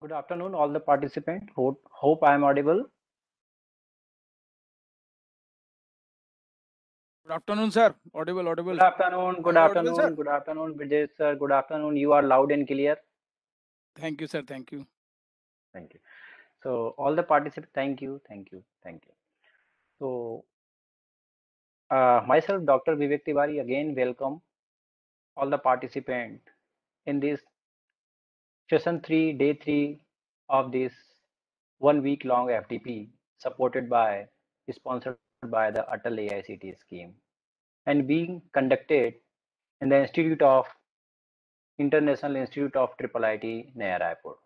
Good afternoon, all the participants. Hope, hope I am audible. Good afternoon, sir. Audible, audible. Good afternoon. Good afternoon. Audible, good afternoon, Vijay sir. Good afternoon. You are loud and clear. Thank you, sir. Thank you. Thank you. So all the participants, thank you, thank you, thank you. So uh, myself, Dr. Vivek Tiwari, again welcome all the participants in this session 3 day 3 of this one week long ftp supported by sponsored by the atal aict scheme and being conducted in the institute of international institute of triple it near airport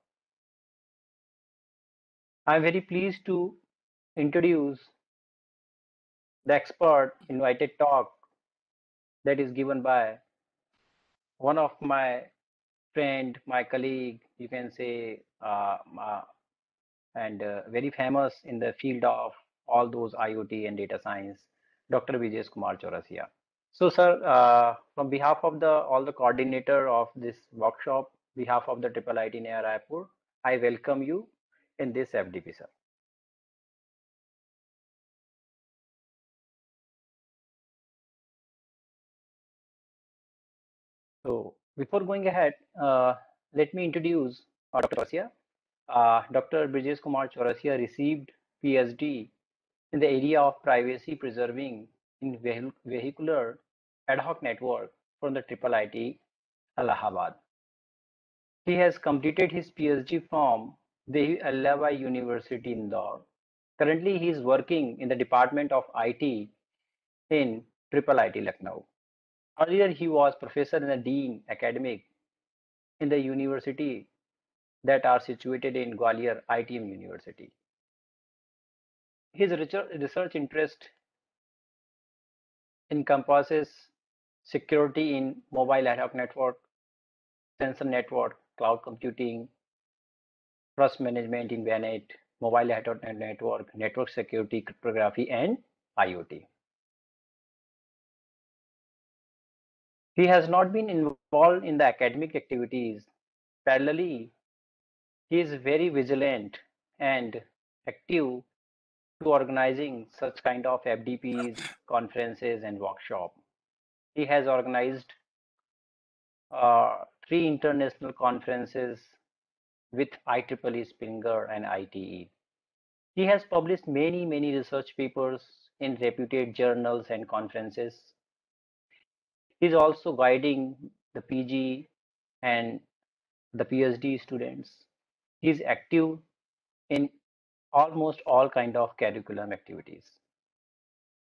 i am very pleased to introduce the expert invited talk that is given by one of my friend, my colleague, you can say, uh, uh, and uh, very famous in the field of all those IoT and data science, Dr. Vijay Kumar Chaurasia. So, sir, uh, from behalf of the all the coordinator of this workshop, behalf of the Triple IT Nair Raipur, I welcome you in this FDP, sir. Before going ahead, uh, let me introduce Dr. Chaurasia. Uh, Dr. Uh, Brijesh Kumar Chaurasia received PhD in the area of privacy preserving in vehicular ad hoc network from the Triple IT Allahabad. He has completed his PhD from the Allahabad University in Indore. Currently, he is working in the Department of IT in Triple IT Lucknow. Earlier, he was professor and a dean academic in the university that are situated in Gwalior ITM University. His research interest encompasses security in mobile ad hoc network, sensor network, cloud computing, trust management in VNet, mobile ad hoc network, network security, cryptography, and IoT. He has not been involved in the academic activities. Parallelly, he is very vigilant and active to organizing such kind of FDPs, conferences, and workshop. He has organized uh, three international conferences with IEEE Springer and ITE. He has published many, many research papers in reputed journals and conferences he's also guiding the PG and the PhD students. He's active in almost all kind of curriculum activities.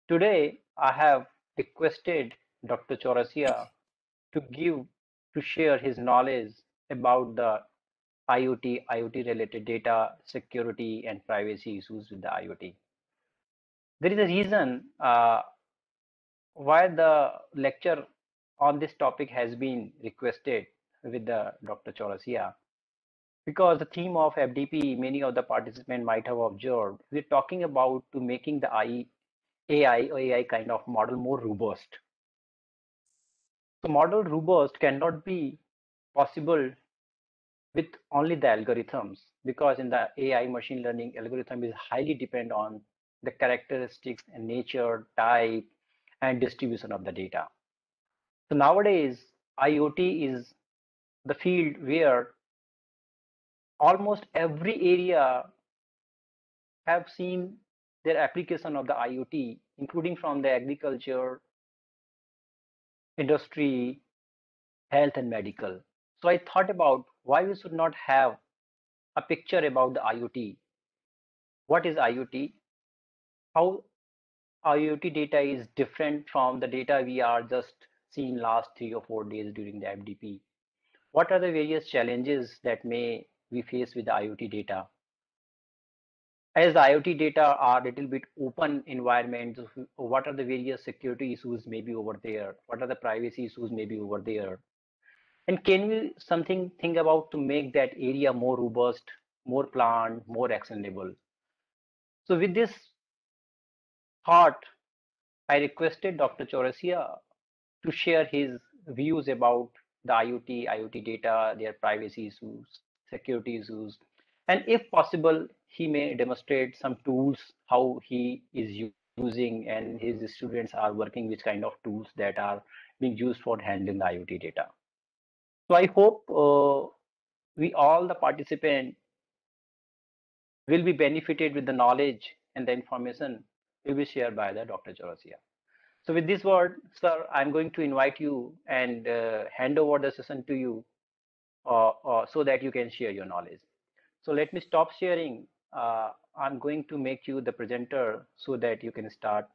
Today, I have requested Dr. Chaurasia to give to share his knowledge about the IoT, IoT related data security and privacy issues with the IoT. There is a reason uh, why the lecture on this topic has been requested with the Dr. Chaurasia. Because the theme of FDP, many of the participants might have observed, we're talking about to making the AI, AI, AI kind of model more robust. So model robust cannot be possible with only the algorithms because in the AI machine learning algorithm is highly depend on the characteristics and nature, type, and distribution of the data. So nowadays, IoT is the field where almost every area have seen their application of the IoT, including from the agriculture, industry, health, and medical. So I thought about why we should not have a picture about the IoT. What is IoT? How IoT data is different from the data we are just seen last three or four days during the FDP. What are the various challenges that may we face with the IoT data? As the IoT data are a little bit open environment, what are the various security issues maybe over there? What are the privacy issues maybe over there? And can we something think about to make that area more robust, more planned, more actionable? So with this thought, I requested Dr. Chaurasia to share his views about the IoT, IoT data, their privacy issues, security issues, and if possible, he may demonstrate some tools how he is using and his students are working, which kind of tools that are being used for handling the IoT data. So I hope uh, we all the participants will be benefited with the knowledge and the information will be shared by the Dr. Jorosia. So with this word, sir, I'm going to invite you and uh, hand over the session to you uh, uh, so that you can share your knowledge. So let me stop sharing. Uh, I'm going to make you the presenter so that you can start.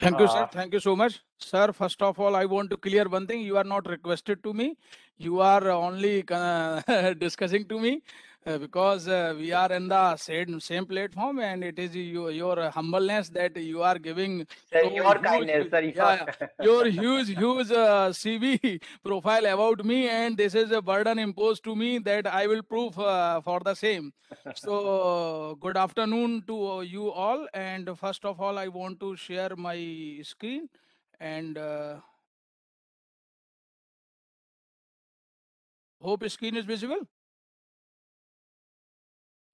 Thank you, sir. Uh, Thank you so much. Sir, first of all, I want to clear one thing. You are not requested to me. You are only uh, discussing to me. Uh, because uh, we are in the same same platform and it is you, your humbleness that you are giving sir, so your huge, kindness sir, your, yeah, your huge huge uh, cv profile about me and this is a burden imposed to me that i will prove uh, for the same so good afternoon to you all and first of all i want to share my screen and uh, hope screen is visible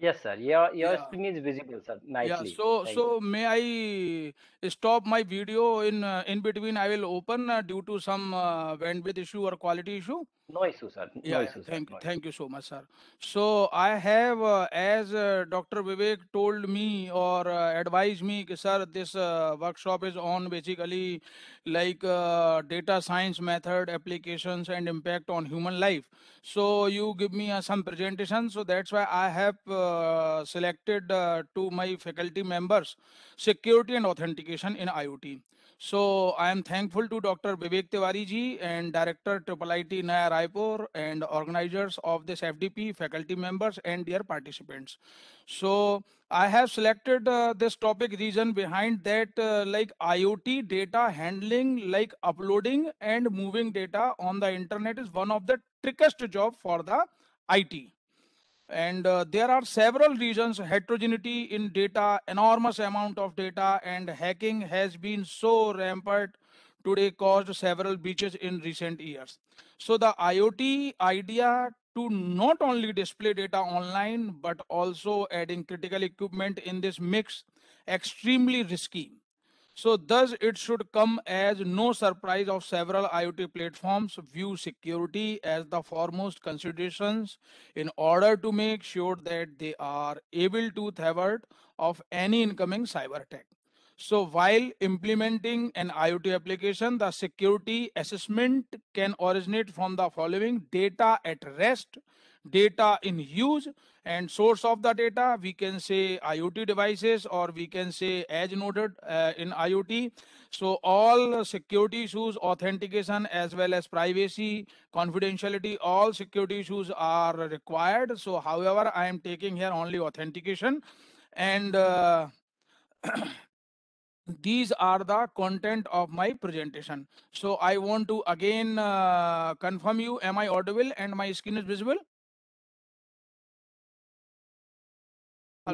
Yes, sir. Your your yeah. screen is visible, sir. Nicely. Yeah. So Thank so you. may I stop my video in uh, in between? I will open uh, due to some uh, bandwidth issue or quality issue. No issue, sir. No yeah, issue, sir. Thank, no thank issue. you so much, sir. So I have, uh, as uh, Dr. Vivek told me or uh, advised me, sir, this uh, workshop is on basically like uh, data science method applications and impact on human life. So you give me uh, some presentation. So that's why I have selected to my faculty members security and authentication in IoT. So I am thankful to Dr. Vivek Tiwari ji and Director Triple IT Naya Raipur and organizers of this FDP, faculty members and dear participants. So I have selected uh, this topic reason behind that uh, like IoT data handling, like uploading and moving data on the internet is one of the trickiest job for the IT. And uh, there are several reasons, heterogeneity in data, enormous amount of data, and hacking has been so rampant today caused several breaches in recent years. So the IoT idea to not only display data online, but also adding critical equipment in this mix, extremely risky. So thus it should come as no surprise of several IoT platforms view security as the foremost considerations in order to make sure that they are able to thwart of any incoming cyber attack. So while implementing an IoT application, the security assessment can originate from the following data at rest, data in huge and source of the data we can say iot devices or we can say edge noted uh, in iot so all security issues authentication as well as privacy confidentiality all security issues are required so however i am taking here only authentication and uh, these are the content of my presentation so i want to again uh, confirm you am i audible and my skin is visible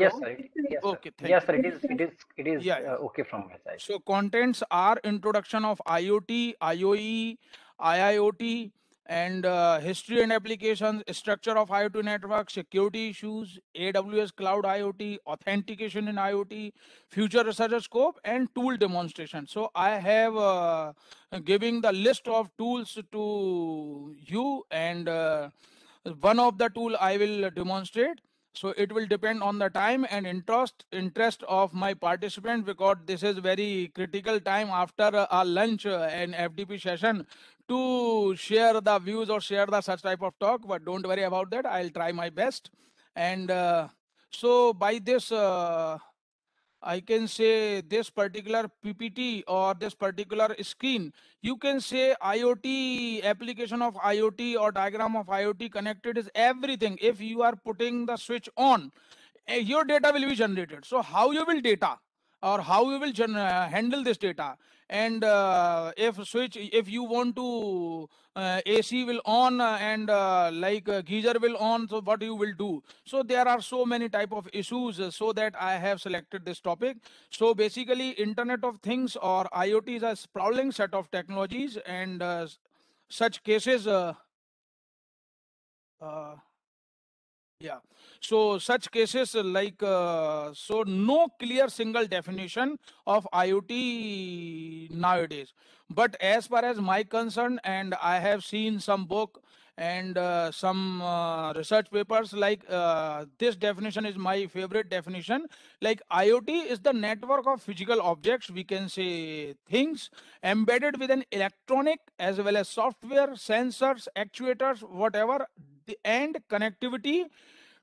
Yes, sir. Yes, sir. Okay, yes, sir. It is, it is, it is yeah, yeah. Uh, okay from my side. So contents are introduction of IoT, IOE, IIoT, and uh, history and applications, structure of IoT network, security issues, AWS cloud IoT, authentication in IoT, future research scope, and tool demonstration. So I have uh, giving the list of tools to you, and uh, one of the tool I will demonstrate so it will depend on the time and interest interest of my participant because this is very critical time after uh, our lunch uh, and FDP session to share the views or share the such type of talk. But don't worry about that. I'll try my best. And uh, so by this, uh, I can say this particular PPT or this particular screen. You can say IoT application of IoT or diagram of IoT connected is everything. If you are putting the switch on, eh, your data will be generated. So how you will data or how you will uh, handle this data and uh, if switch if you want to uh, ac will on uh, and uh, like uh, geyser will on so what you will do so there are so many type of issues uh, so that i have selected this topic so basically internet of things or iot is a sprawling set of technologies and such cases yeah so such cases like, uh, so no clear single definition of IoT nowadays. But as far as my concern, and I have seen some book and uh, some uh, research papers like uh, this definition is my favorite definition. Like IoT is the network of physical objects, we can say things embedded with an electronic as well as software, sensors, actuators, whatever, and connectivity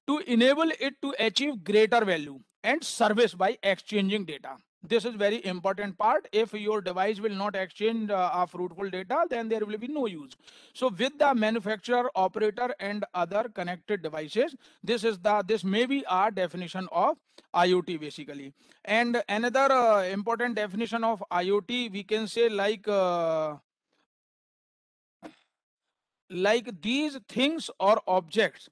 to enable it to achieve greater value and service by exchanging data this is very important part if your device will not exchange uh, fruitful data then there will be no use so with the manufacturer operator and other connected devices this is the this may be our definition of iot basically and another uh, important definition of iot we can say like uh, like these things or objects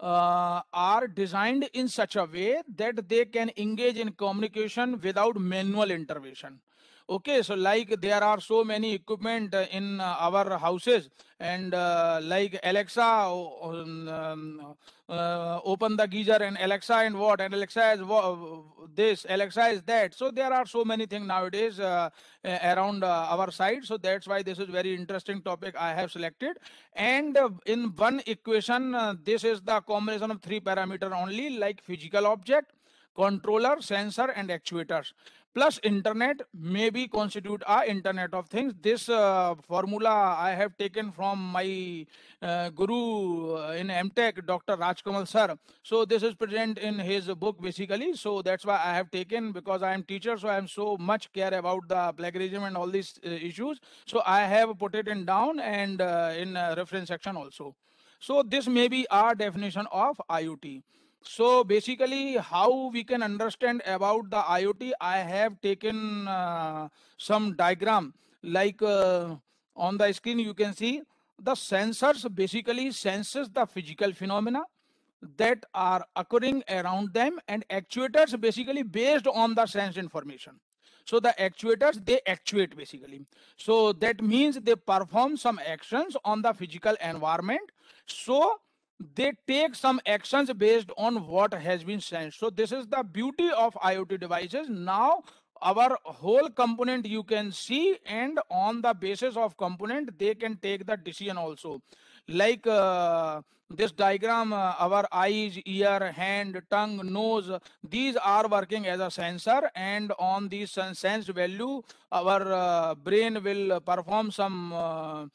uh, are designed in such a way that they can engage in communication without manual intervention okay so like there are so many equipment in our houses and uh, like alexa um, um, uh, open the geyser and alexa and what and alexa is this alexa is that so there are so many things nowadays uh, around uh, our side so that's why this is very interesting topic i have selected and in one equation uh, this is the combination of three parameter only like physical object controller sensor and actuators plus internet maybe constitute a internet of things this uh, formula i have taken from my uh, guru uh, in mtech dr Rajkumar sir so this is present in his book basically so that's why i have taken because i am teacher so i am so much care about the plagiarism and all these uh, issues so i have put it in down and uh, in reference section also so this may be our definition of iot so basically how we can understand about the IoT, I have taken uh, some diagram like uh, on the screen you can see the sensors basically senses the physical phenomena that are occurring around them and actuators basically based on the sense information. So the actuators, they actuate basically. So that means they perform some actions on the physical environment. So they take some actions based on what has been sent. So this is the beauty of IoT devices. Now our whole component you can see and on the basis of component they can take the decision also like uh, this diagram uh, our eyes ear hand tongue nose these are working as a sensor and on these sensed value our uh, brain will perform some uh,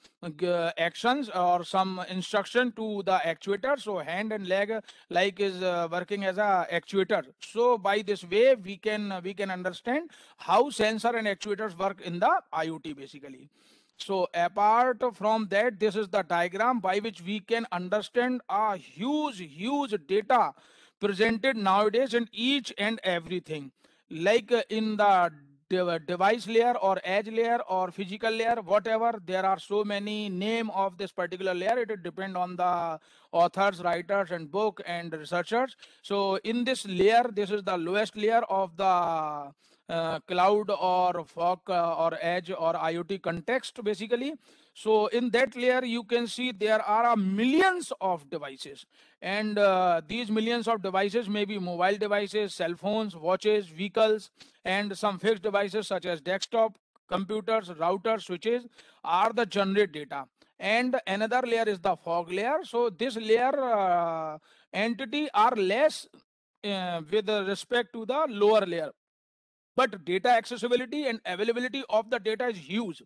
actions or some instruction to the actuator so hand and leg like is uh, working as a actuator so by this way we can we can understand how sensor and actuators work in the iot basically so apart from that, this is the diagram by which we can understand a huge, huge data presented nowadays in each and everything. Like uh, in the device layer or edge layer or physical layer whatever there are so many name of this particular layer it depends depend on the authors writers and book and researchers so in this layer this is the lowest layer of the uh, cloud or fog uh, or edge or IoT context basically. So in that layer, you can see there are uh, millions of devices and uh, these millions of devices may be mobile devices, cell phones, watches, vehicles, and some fixed devices such as desktop, computers, routers, switches are the generate data. And another layer is the fog layer. So this layer uh, entity are less uh, with respect to the lower layer but data accessibility and availability of the data is huge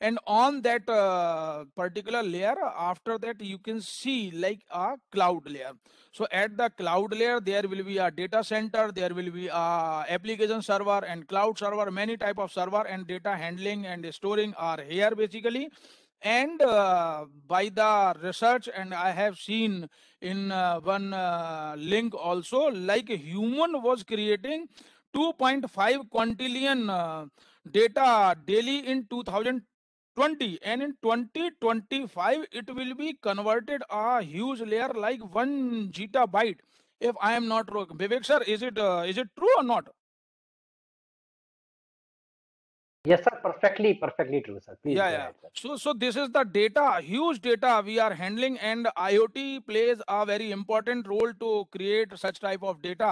and on that uh, particular layer after that you can see like a cloud layer so at the cloud layer there will be a data center there will be a application server and cloud server many type of server and data handling and storing are here basically and uh, by the research and i have seen in uh, one uh, link also like human was creating 2.5 quintillion uh, data daily in 2020 and in 2025 it will be converted a huge layer like 1 byte. if i am not wrong vivek sir is it uh, is it true or not yes sir perfectly perfectly true sir please yeah, yeah. Ahead, so so this is the data huge data we are handling and iot plays a very important role to create such type of data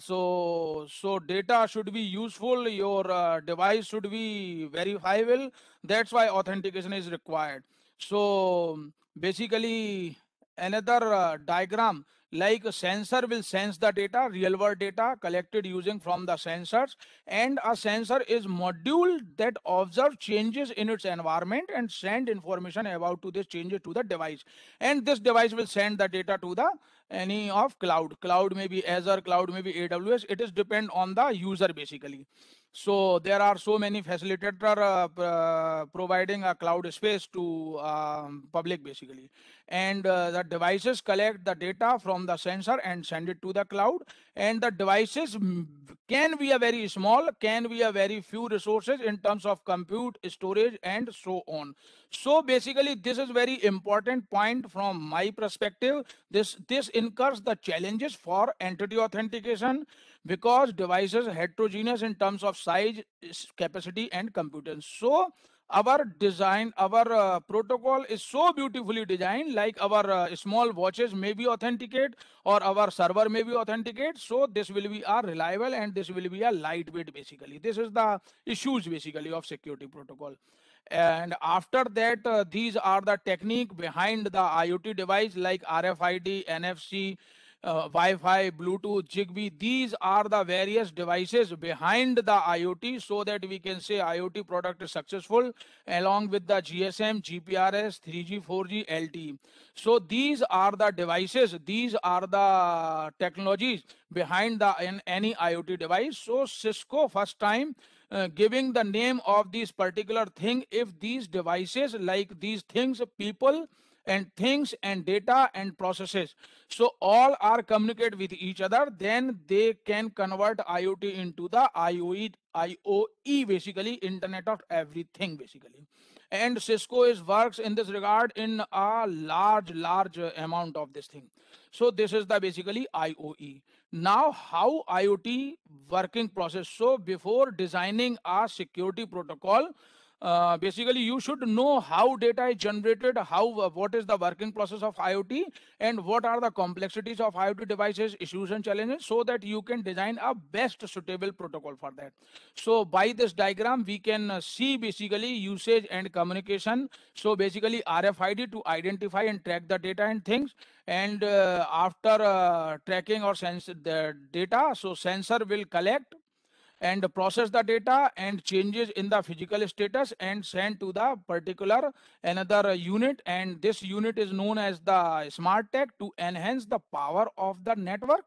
so so data should be useful your uh, device should be verifiable that's why authentication is required so basically another uh, diagram like a sensor will sense the data, real world data collected using from the sensors. And a sensor is module that observe changes in its environment and send information about to this changes to the device. And this device will send the data to the any of cloud. Cloud may be Azure, cloud may be AWS. It is depend on the user basically. So there are so many facilitator uh, uh, providing a cloud space to um, public basically. And uh, the devices collect the data from the sensor and send it to the cloud. And the devices can be a very small, can be a very few resources in terms of compute, storage, and so on. So basically, this is very important point from my perspective. This, this incurs the challenges for entity authentication because devices are heterogeneous in terms of size, capacity, and competence, So our design, our uh, protocol is so beautifully designed, like our uh, small watches may be authenticate or our server may be authenticate. So this will be a reliable and this will be a lightweight basically. This is the issues basically of security protocol and after that uh, these are the technique behind the iot device like rfid nfc uh, Wi-Fi, Bluetooth, Zigbee. These are the various devices behind the IoT so that we can say IoT product is successful along with the GSM, GPRS, 3G, 4G, LTE. So these are the devices, these are the technologies behind the in any IoT device. So Cisco first time uh, giving the name of these particular thing if these devices like these things people and things and data and processes. So all are communicate with each other. Then they can convert IoT into the IOE, IOE basically Internet of Everything basically. And Cisco is works in this regard in a large, large amount of this thing. So this is the basically IOE. Now how IoT working process. So before designing a security protocol, uh, basically you should know how data is generated how uh, what is the working process of iot and what are the complexities of iot devices issues and challenges so that you can design a best suitable protocol for that so by this diagram we can uh, see basically usage and communication so basically rfid to identify and track the data and things and uh, after uh, tracking or sense the data so sensor will collect and process the data and changes in the physical status and send to the particular another unit and this unit is known as the smart tech to enhance the power of the network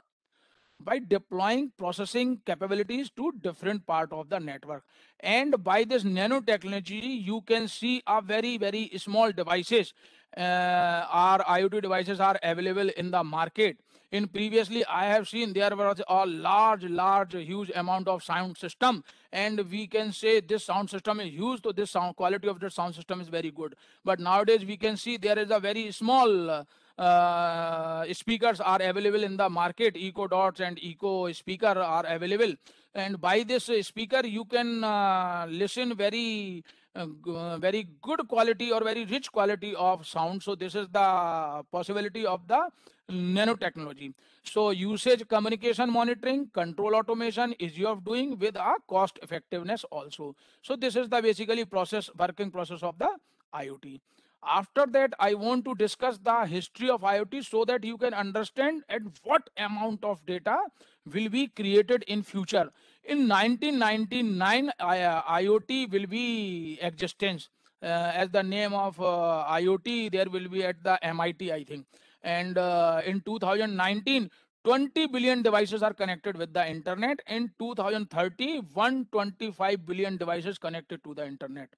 by deploying processing capabilities to different part of the network and by this nanotechnology you can see a very very small devices uh, our iot devices are available in the market in previously i have seen there was a large large huge amount of sound system and we can say this sound system is used. so this sound quality of the sound system is very good but nowadays we can see there is a very small uh, speakers are available in the market eco dots and eco speaker are available and by this speaker you can uh, listen very uh, uh, very good quality or very rich quality of sound. So this is the possibility of the nanotechnology. So usage, communication monitoring, control automation is you of doing with a cost effectiveness also. So this is the basically process, working process of the IoT. After that, I want to discuss the history of IoT so that you can understand at what amount of data will be created in future in 1999, IoT uh, will be existence. Uh, as the name of uh, IoT, there will be at the MIT, I think. And uh, in 2019, 20 billion devices are connected with the internet. In 2030, 125 billion devices connected to the internet.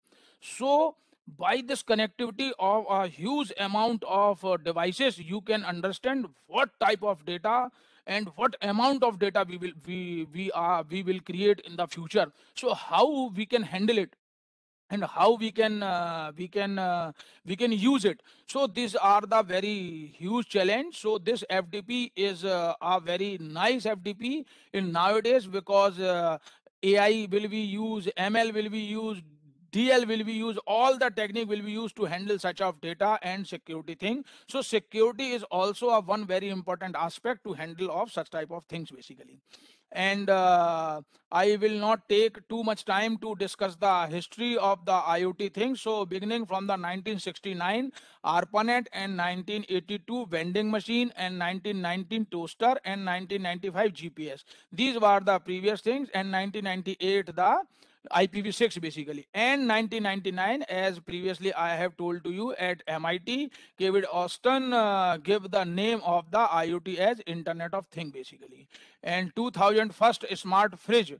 So by this connectivity of a huge amount of uh, devices, you can understand what type of data and what amount of data we will we we are we will create in the future so how we can handle it and how we can uh, we can uh, we can use it so these are the very huge challenge so this fdp is uh, a very nice fdp in nowadays because uh, ai will be used ml will be used DL will be used, all the technique will be used to handle such of data and security thing. So security is also a one very important aspect to handle of such type of things basically. And uh, I will not take too much time to discuss the history of the IoT thing. So beginning from the 1969 ARPANET and 1982 vending machine and 1919 toaster and 1995 GPS. These were the previous things and 1998 the IPv6 basically. And 1999, as previously I have told to you at MIT, David Austin uh, gave the name of the IoT as Internet of Thing basically. And 2001st smart fridge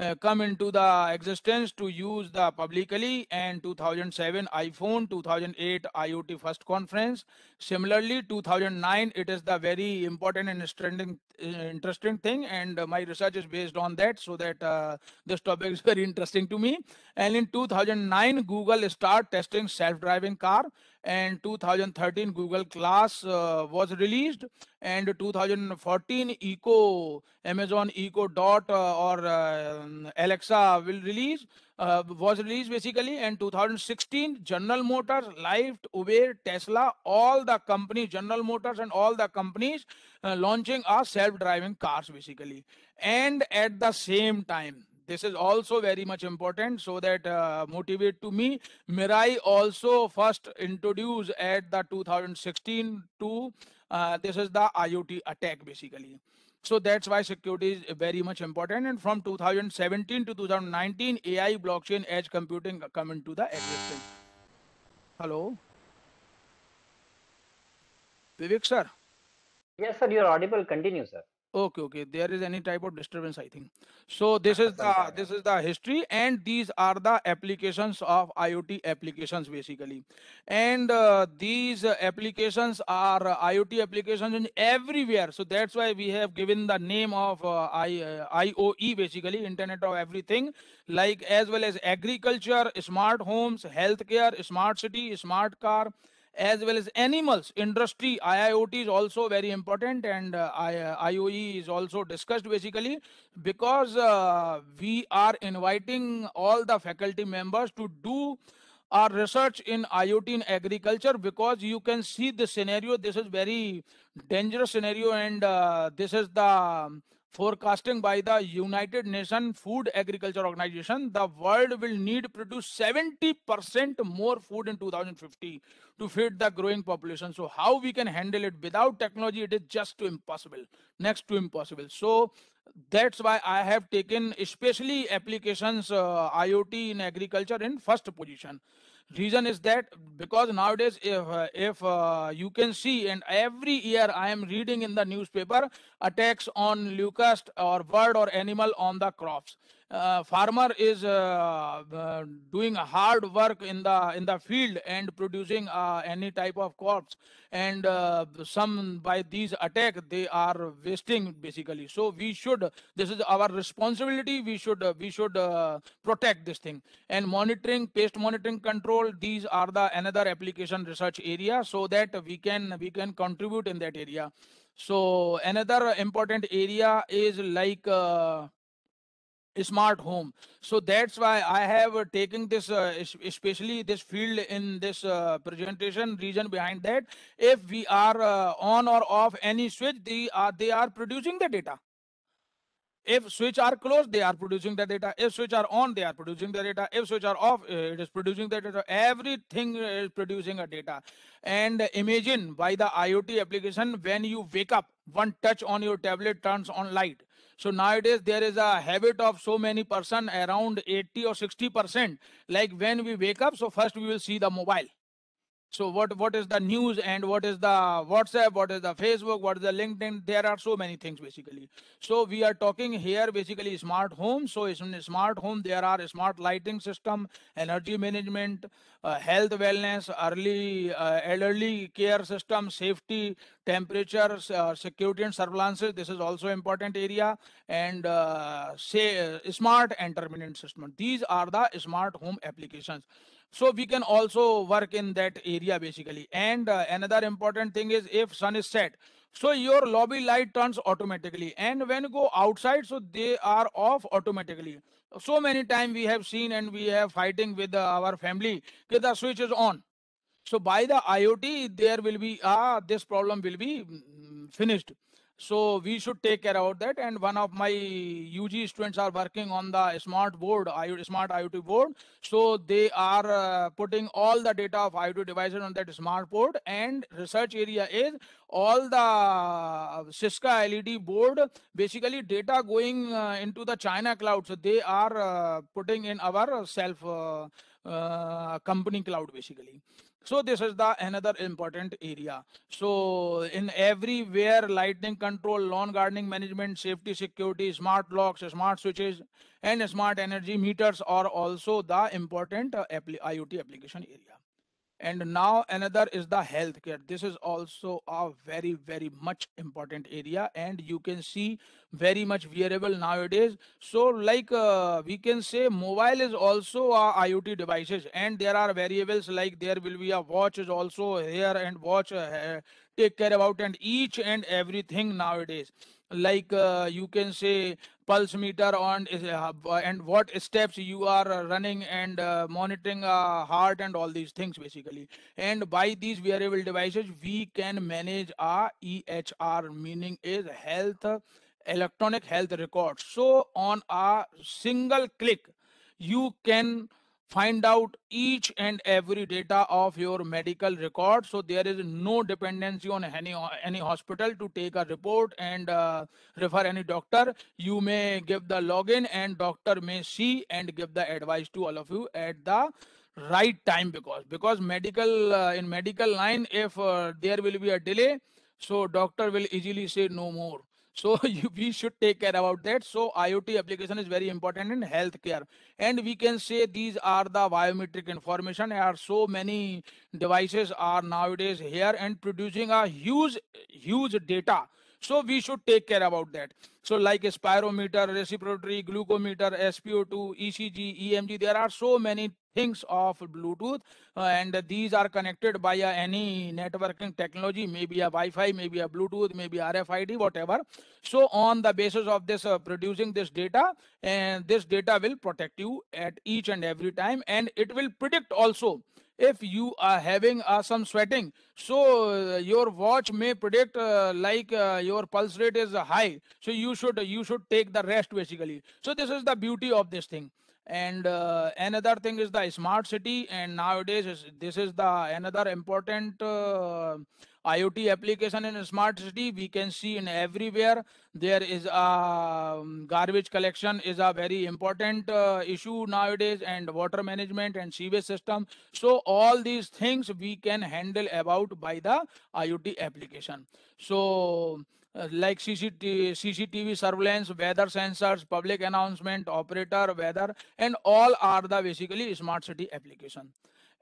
uh, come into the existence to use the publicly and 2007 iphone 2008 iot first conference similarly 2009 it is the very important and interesting uh, interesting thing and my research is based on that so that uh, this topic is very interesting to me and in 2009 google start testing self-driving car and 2013 Google Class uh, was released and 2014 Echo, Amazon Echo Dot uh, or uh, Alexa will release, uh, was released basically and 2016 General Motors, Lyft, Uber, Tesla, all the companies, General Motors and all the companies uh, launching are self-driving cars basically. And at the same time, this is also very much important so that uh, motivate to me. Mirai also first introduced at the 2016 to uh, this is the IoT attack basically. So that's why security is very much important. And from 2017 to 2019, AI, blockchain, edge computing come into the existence. Hello. Vivek sir. Yes, sir, your audible. Continue, sir okay okay there is any type of disturbance i think so this is the this is the history and these are the applications of iot applications basically and uh, these uh, applications are uh, iot applications in everywhere so that's why we have given the name of uh, I, uh, ioe basically internet of everything like as well as agriculture smart homes healthcare smart city smart car as well as animals industry IoT is also very important and uh, ioe uh, is also discussed basically because uh, we are inviting all the faculty members to do our research in iot in agriculture because you can see the scenario this is very dangerous scenario and uh, this is the forecasting by the United Nations Food Agriculture Organization, the world will need to produce 70% more food in 2050 to feed the growing population. So how we can handle it without technology, it is just too impossible, next to impossible. So that's why I have taken especially applications uh, IoT in agriculture in first position reason is that because nowadays if uh, if uh, you can see and every year i am reading in the newspaper attacks on locust or bird or animal on the crops uh, farmer is uh, doing hard work in the in the field and producing uh, any type of crops and uh, some by these attack they are wasting basically so we should this is our responsibility we should we should uh, protect this thing and monitoring pest monitoring control these are the another application research area so that we can we can contribute in that area so another important area is like uh, smart home so that's why i have uh, taken this uh, especially this field in this uh, presentation reason behind that if we are uh, on or off any switch they are they are producing the data if switch are closed they are producing the data if switch are on they are producing the data if switch are off uh, it is producing the data everything uh, is producing a data and imagine by the iot application when you wake up one touch on your tablet turns on light so nowadays there is a habit of so many person around 80 or 60 percent. Like when we wake up, so first we will see the mobile. So what what is the news and what is the WhatsApp, what is the Facebook, what is the LinkedIn? There are so many things basically. So we are talking here basically smart home. So in smart home there are smart lighting system, energy management, uh, health wellness, early uh, elderly care system, safety, temperature, uh, security and surveillances. This is also important area and uh, say uh, smart and system. These are the smart home applications so we can also work in that area basically and uh, another important thing is if sun is set so your lobby light turns automatically and when go outside so they are off automatically so many time we have seen and we have fighting with our family that the switch is on so by the iot there will be ah this problem will be mm, finished so we should take care about that. And one of my UG students are working on the smart board, smart IoT board. So they are uh, putting all the data of IoT devices on that smart board. And research area is all the uh, Cisco LED board, basically data going uh, into the China cloud. So they are uh, putting in our self uh, uh, company cloud, basically so this is the another important area so in everywhere lightning control lawn gardening management safety security smart locks smart switches and smart energy meters are also the important uh, iot application area and now another is the healthcare this is also a very very much important area and you can see very much wearable nowadays so like uh, we can say mobile is also iot devices and there are variables like there will be a watch is also here and watch uh, take care about and each and everything nowadays like uh, you can say pulse meter on uh, uh, and what steps you are uh, running and uh, monitoring uh, heart and all these things basically and by these wearable devices we can manage our ehr meaning is health electronic health records so on a single click you can find out each and every data of your medical record so there is no dependency on any any hospital to take a report and uh, refer any doctor you may give the login and doctor may see and give the advice to all of you at the right time because because medical uh, in medical line if uh, there will be a delay so doctor will easily say no more so you, we should take care about that. So IoT application is very important in healthcare. And we can say these are the biometric information. There are so many devices are nowadays here and producing a huge, huge data so we should take care about that. So like a spirometer, reciprocatory, glucometer, SpO2, ECG, EMG, there are so many things of Bluetooth uh, and these are connected by uh, any networking technology, maybe a Wi-Fi, maybe a Bluetooth, maybe RFID, whatever. So on the basis of this uh, producing this data and this data will protect you at each and every time and it will predict also if you are having uh, some sweating so uh, your watch may predict uh, like uh, your pulse rate is high so you should you should take the rest basically so this is the beauty of this thing and uh, another thing is the smart city and nowadays this is the another important uh, IoT application in smart city, we can see in everywhere there is a um, garbage collection is a very important uh, issue nowadays and water management and sewage system. So all these things we can handle about by the IoT application. So uh, like CCTV, CCTV surveillance, weather sensors, public announcement, operator, weather, and all are the basically smart city application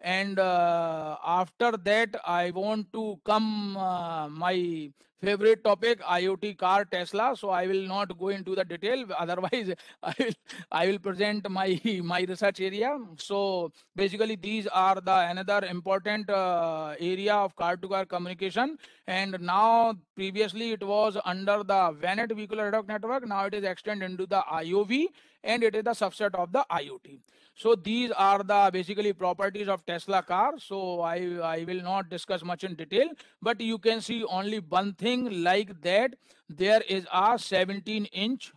and uh, after that i want to come uh, my favorite topic IoT car Tesla. So I will not go into the detail. Otherwise, I will I will present my my research area. So basically, these are the another important uh, area of car-to-car communication. And now previously it was under the VANET vehicular ad hoc network. Now it is extended into the IOV and it is the subset of the IoT. So these are the basically properties of Tesla car. So I, I will not discuss much in detail, but you can see only one thing something like that there is a 17 inch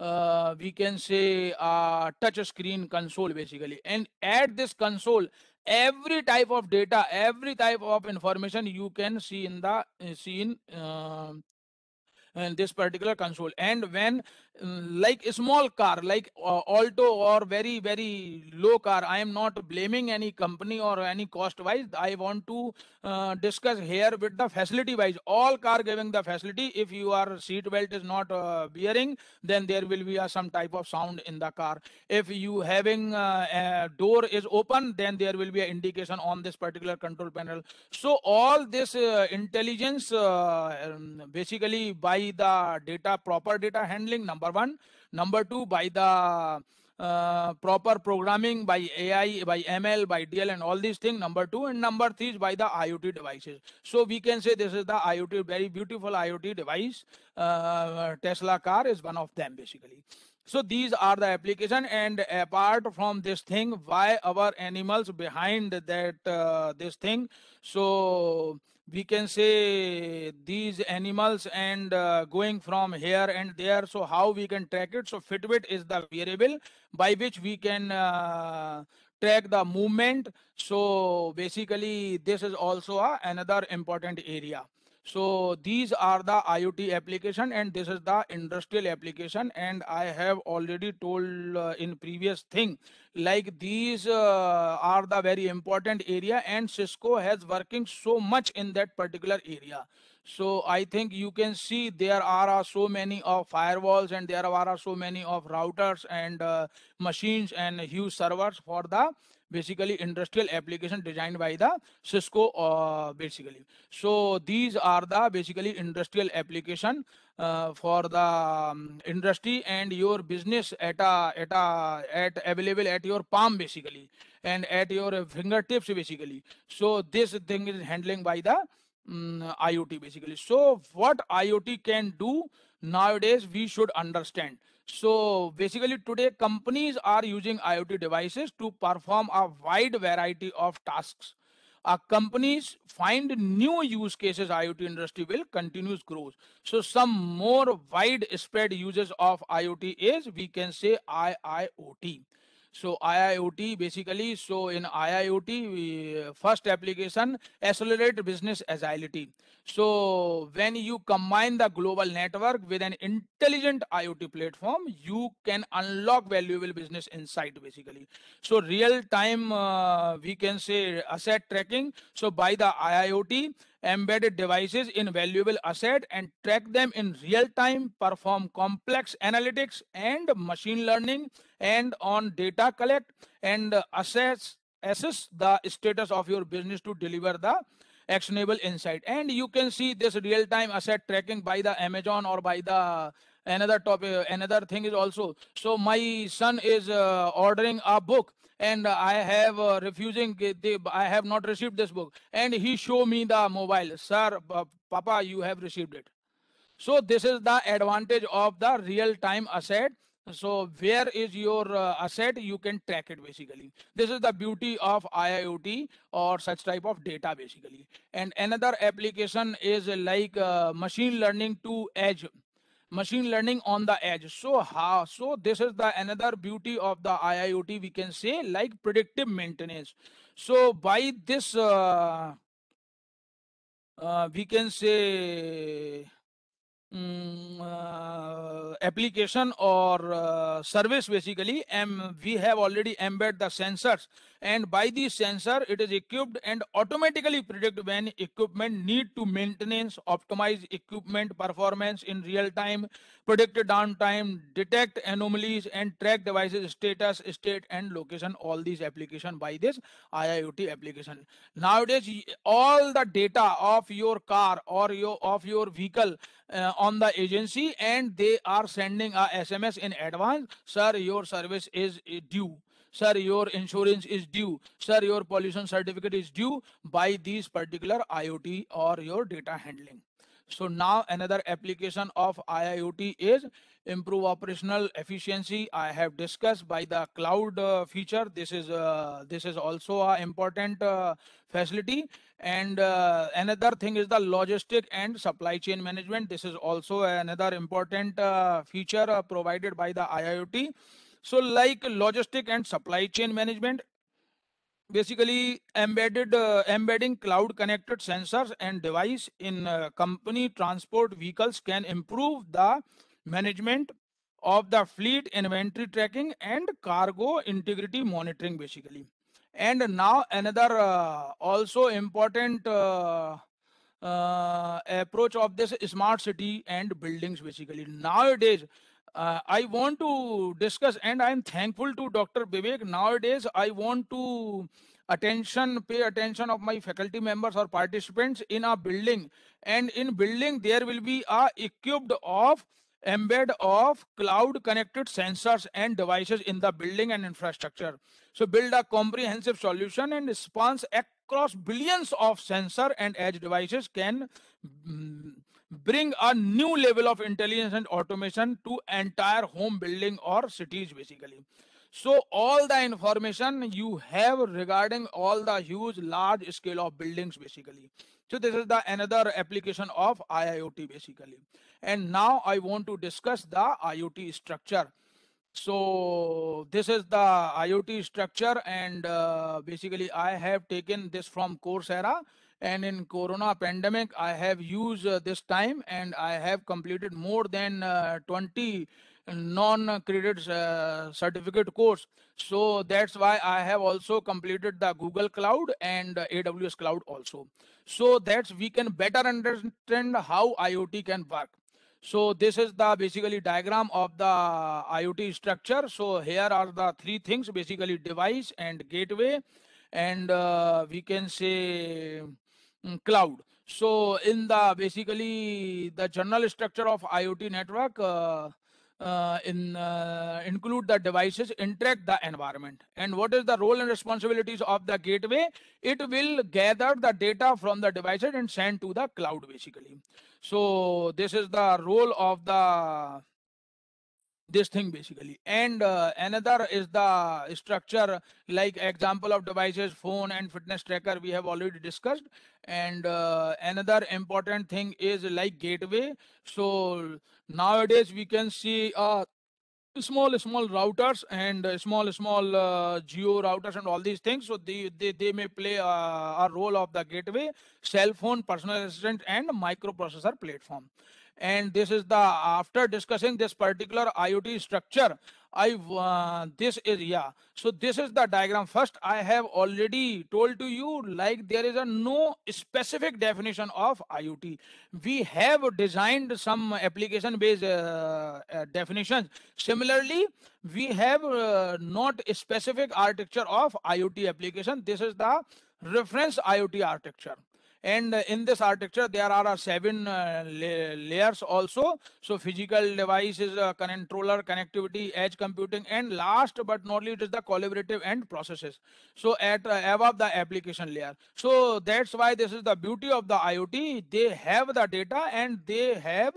uh, we can say a touch screen console basically and at this console every type of data every type of information you can see in the uh, scene uh, in this particular console and when like a small car like uh, alto or very very low car i am not blaming any company or any cost wise i want to uh, discuss here with the facility wise all car giving the facility if your seat belt is not uh, bearing then there will be some type of sound in the car if you having uh, door is open then there will be an indication on this particular control panel so all this uh, intelligence uh, um, basically by the data proper data handling number number one number two by the uh, proper programming by AI, by ML, by DL, and all these things. Number two and number three is by the IoT devices. So we can say this is the IoT, very beautiful IoT device. Uh, Tesla car is one of them basically. So these are the application and apart from this thing, why our animals behind that uh, this thing? So we can say these animals and uh, going from here and there so how we can track it so fitbit is the variable by which we can uh, track the movement so basically this is also a, another important area so these are the iot application and this is the industrial application and i have already told uh, in previous thing like these uh, are the very important area and cisco has working so much in that particular area so i think you can see there are uh, so many of firewalls and there are so many of routers and uh, machines and huge servers for the basically industrial application designed by the Cisco uh, basically. So these are the basically industrial application uh, for the um, industry and your business at a at a at available at your palm basically and at your fingertips basically. So this thing is handling by the um, IoT basically. So what IoT can do nowadays we should understand. So basically today companies are using IoT devices to perform a wide variety of tasks. Our companies find new use cases IoT industry will continuous growth. So some more widespread uses of IoT is we can say IIoT. So IIoT basically, so in IIoT, we, first application, accelerate business agility. So when you combine the global network with an intelligent IoT platform, you can unlock valuable business insight basically. So real time, uh, we can say asset tracking. So by the IIoT, embedded devices in valuable asset and track them in real time, perform complex analytics and machine learning and on data collect and assess, assess the status of your business to deliver the actionable insight. And you can see this real time asset tracking by the Amazon or by the another topic another thing is also so my son is uh, ordering a book and I have uh, refusing, I have not received this book. And he show me the mobile, sir, Papa, you have received it. So this is the advantage of the real time asset. So where is your uh, asset? You can track it basically. This is the beauty of IIoT or such type of data basically. And another application is like uh, machine learning to edge machine learning on the edge so how so this is the another beauty of the iiot we can say like predictive maintenance so by this uh, uh, we can say Mm, uh, application or uh, service basically hmm. we have already embedded the sensors and by the sensor it is equipped and automatically predict when equipment need to maintenance optimize equipment performance in real time predict downtime detect anomalies and track devices status state and location all these application by this IOT application nowadays all the data of your car or your of your vehicle uh, on the agency and they are sending a SMS in advance, sir, your service is uh, due. Sir, your insurance is due. Sir, your pollution certificate is due by these particular IoT or your data handling. So now another application of IIoT is improve operational efficiency. I have discussed by the cloud uh, feature. This is uh, this is also an important uh, facility. And uh, another thing is the logistic and supply chain management. This is also another important uh, feature uh, provided by the IIoT. So like logistic and supply chain management, basically embedded uh, embedding cloud connected sensors and device in uh, company transport vehicles can improve the management of the fleet inventory tracking and cargo integrity monitoring basically and now another uh, also important uh, uh, approach of this smart city and buildings basically nowadays uh, I want to discuss, and I am thankful to Dr. Vivek. Nowadays, I want to attention, pay attention of my faculty members or participants in a building. And in building, there will be a equipped of embed of cloud connected sensors and devices in the building and infrastructure. So build a comprehensive solution and spans across billions of sensor and edge devices can um, bring a new level of intelligence and automation to entire home building or cities basically so all the information you have regarding all the huge large scale of buildings basically so this is the another application of iiot basically and now i want to discuss the iot structure so this is the iot structure and uh, basically i have taken this from coursera and in corona pandemic i have used uh, this time and i have completed more than uh, 20 non credit uh, certificate course so that's why i have also completed the google cloud and aws cloud also so that's we can better understand how iot can work so this is the basically diagram of the iot structure so here are the three things basically device and gateway and uh, we can say Mm, cloud. So in the basically the general structure of IoT network uh, uh, in uh, include the devices interact the environment and what is the role and responsibilities of the gateway it will gather the data from the devices and send to the cloud basically so this is the role of the this thing basically and uh, another is the structure like example of devices phone and fitness tracker we have already discussed and uh, another important thing is like gateway so nowadays we can see uh, small small routers and uh, small small uh, geo routers and all these things so they they, they may play uh, a role of the gateway cell phone personal assistant and microprocessor platform and this is the after discussing this particular iot structure i uh, this is yeah so this is the diagram first i have already told to you like there is a no specific definition of iot we have designed some application based uh, uh, definitions similarly we have uh, not specific architecture of iot application this is the reference iot architecture and uh, in this architecture, there are uh, seven uh, layers also. So physical devices, controller, connectivity, edge computing, and last but not least is the collaborative end processes. So at above the application layer. So that's why this is the beauty of the IoT. They have the data and they have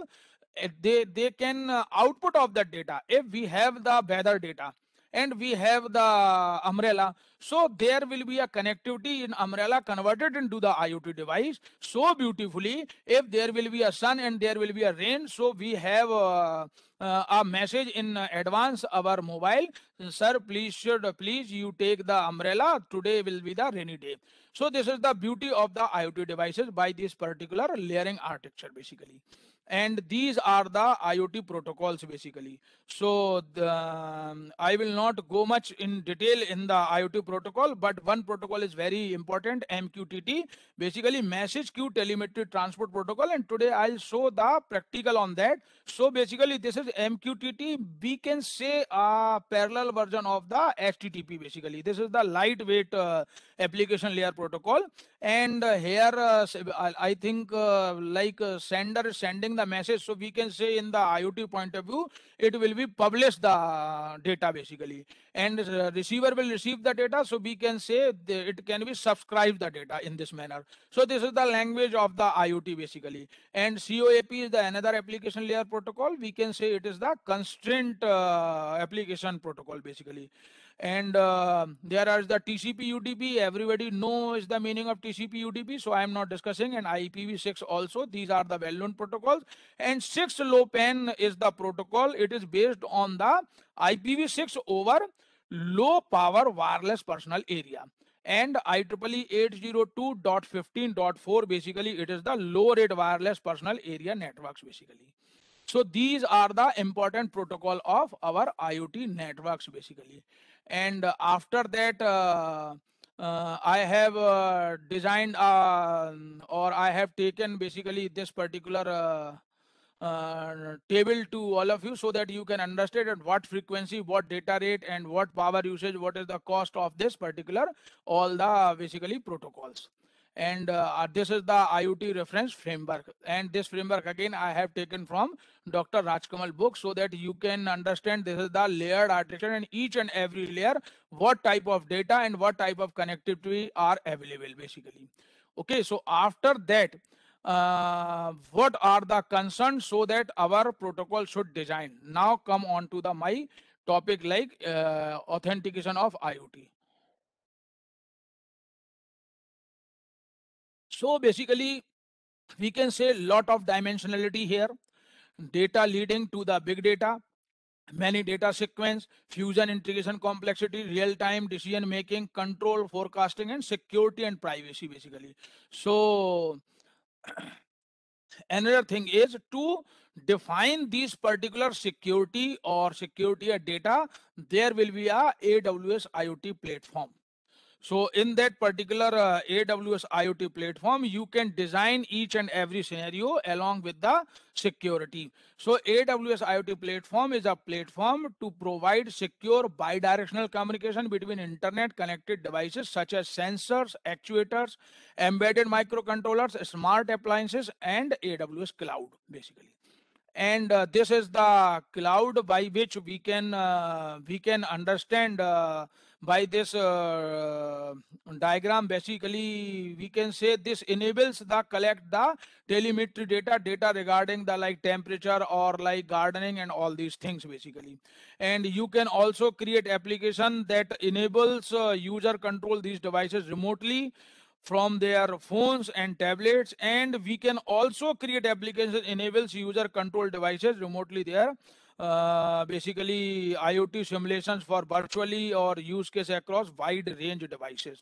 they they can output of that data if we have the weather data and we have the umbrella. So there will be a connectivity in umbrella converted into the IoT device so beautifully. If there will be a sun and there will be a rain, so we have uh, uh, a message in advance our mobile. Sir, please should please you take the umbrella. Today will be the rainy day. So this is the beauty of the IoT devices by this particular layering architecture basically and these are the iot protocols basically so the, um, i will not go much in detail in the iot protocol but one protocol is very important mqtt basically message queue telemetry transport protocol and today i'll show the practical on that so basically this is mqtt we can say a parallel version of the http basically this is the lightweight uh, application layer protocol and uh, here uh, i think uh, like sender sending the message so we can say in the iot point of view it will be published the data basically and receiver will receive the data so we can say it can be subscribe the data in this manner so this is the language of the iot basically and coap is the another application layer protocol we can say it is the constraint uh, application protocol basically and uh, there are the TCP UDP. Everybody knows the meaning of TCP UDP, so I am not discussing. And IPv6 also. These are the well-known protocols. And 6 lopan is the protocol. It is based on the IPv6 over low power wireless personal area. And IEEE 802.15.4 basically it is the low rate wireless personal area networks basically. So these are the important protocol of our IoT networks basically. And after that, uh, uh, I have uh, designed uh, or I have taken basically this particular uh, uh, table to all of you so that you can understand at what frequency, what data rate and what power usage, what is the cost of this particular, all the basically protocols and uh, uh, this is the IoT reference framework. And this framework again I have taken from Dr. Rajkamal book so that you can understand this is the layered architecture and each and every layer what type of data and what type of connectivity are available basically. Okay, so after that, uh, what are the concerns so that our protocol should design. Now come on to the my topic like uh, authentication of IoT. So basically, we can say lot of dimensionality here, data leading to the big data, many data sequence, fusion integration complexity, real time decision making, control forecasting and security and privacy basically. So another thing is to define these particular security or security data, there will be a AWS IoT platform. So in that particular uh, AWS IoT platform, you can design each and every scenario along with the security. So AWS IoT platform is a platform to provide secure bidirectional communication between internet connected devices such as sensors, actuators, embedded microcontrollers, smart appliances, and AWS cloud basically and uh, this is the cloud by which we can uh, we can understand uh, by this uh, diagram basically we can say this enables the collect the telemetry data data regarding the like temperature or like gardening and all these things basically and you can also create application that enables uh, user control these devices remotely from their phones and tablets and we can also create application enables user control devices remotely there uh, basically IoT simulations for virtually or use case across wide range devices.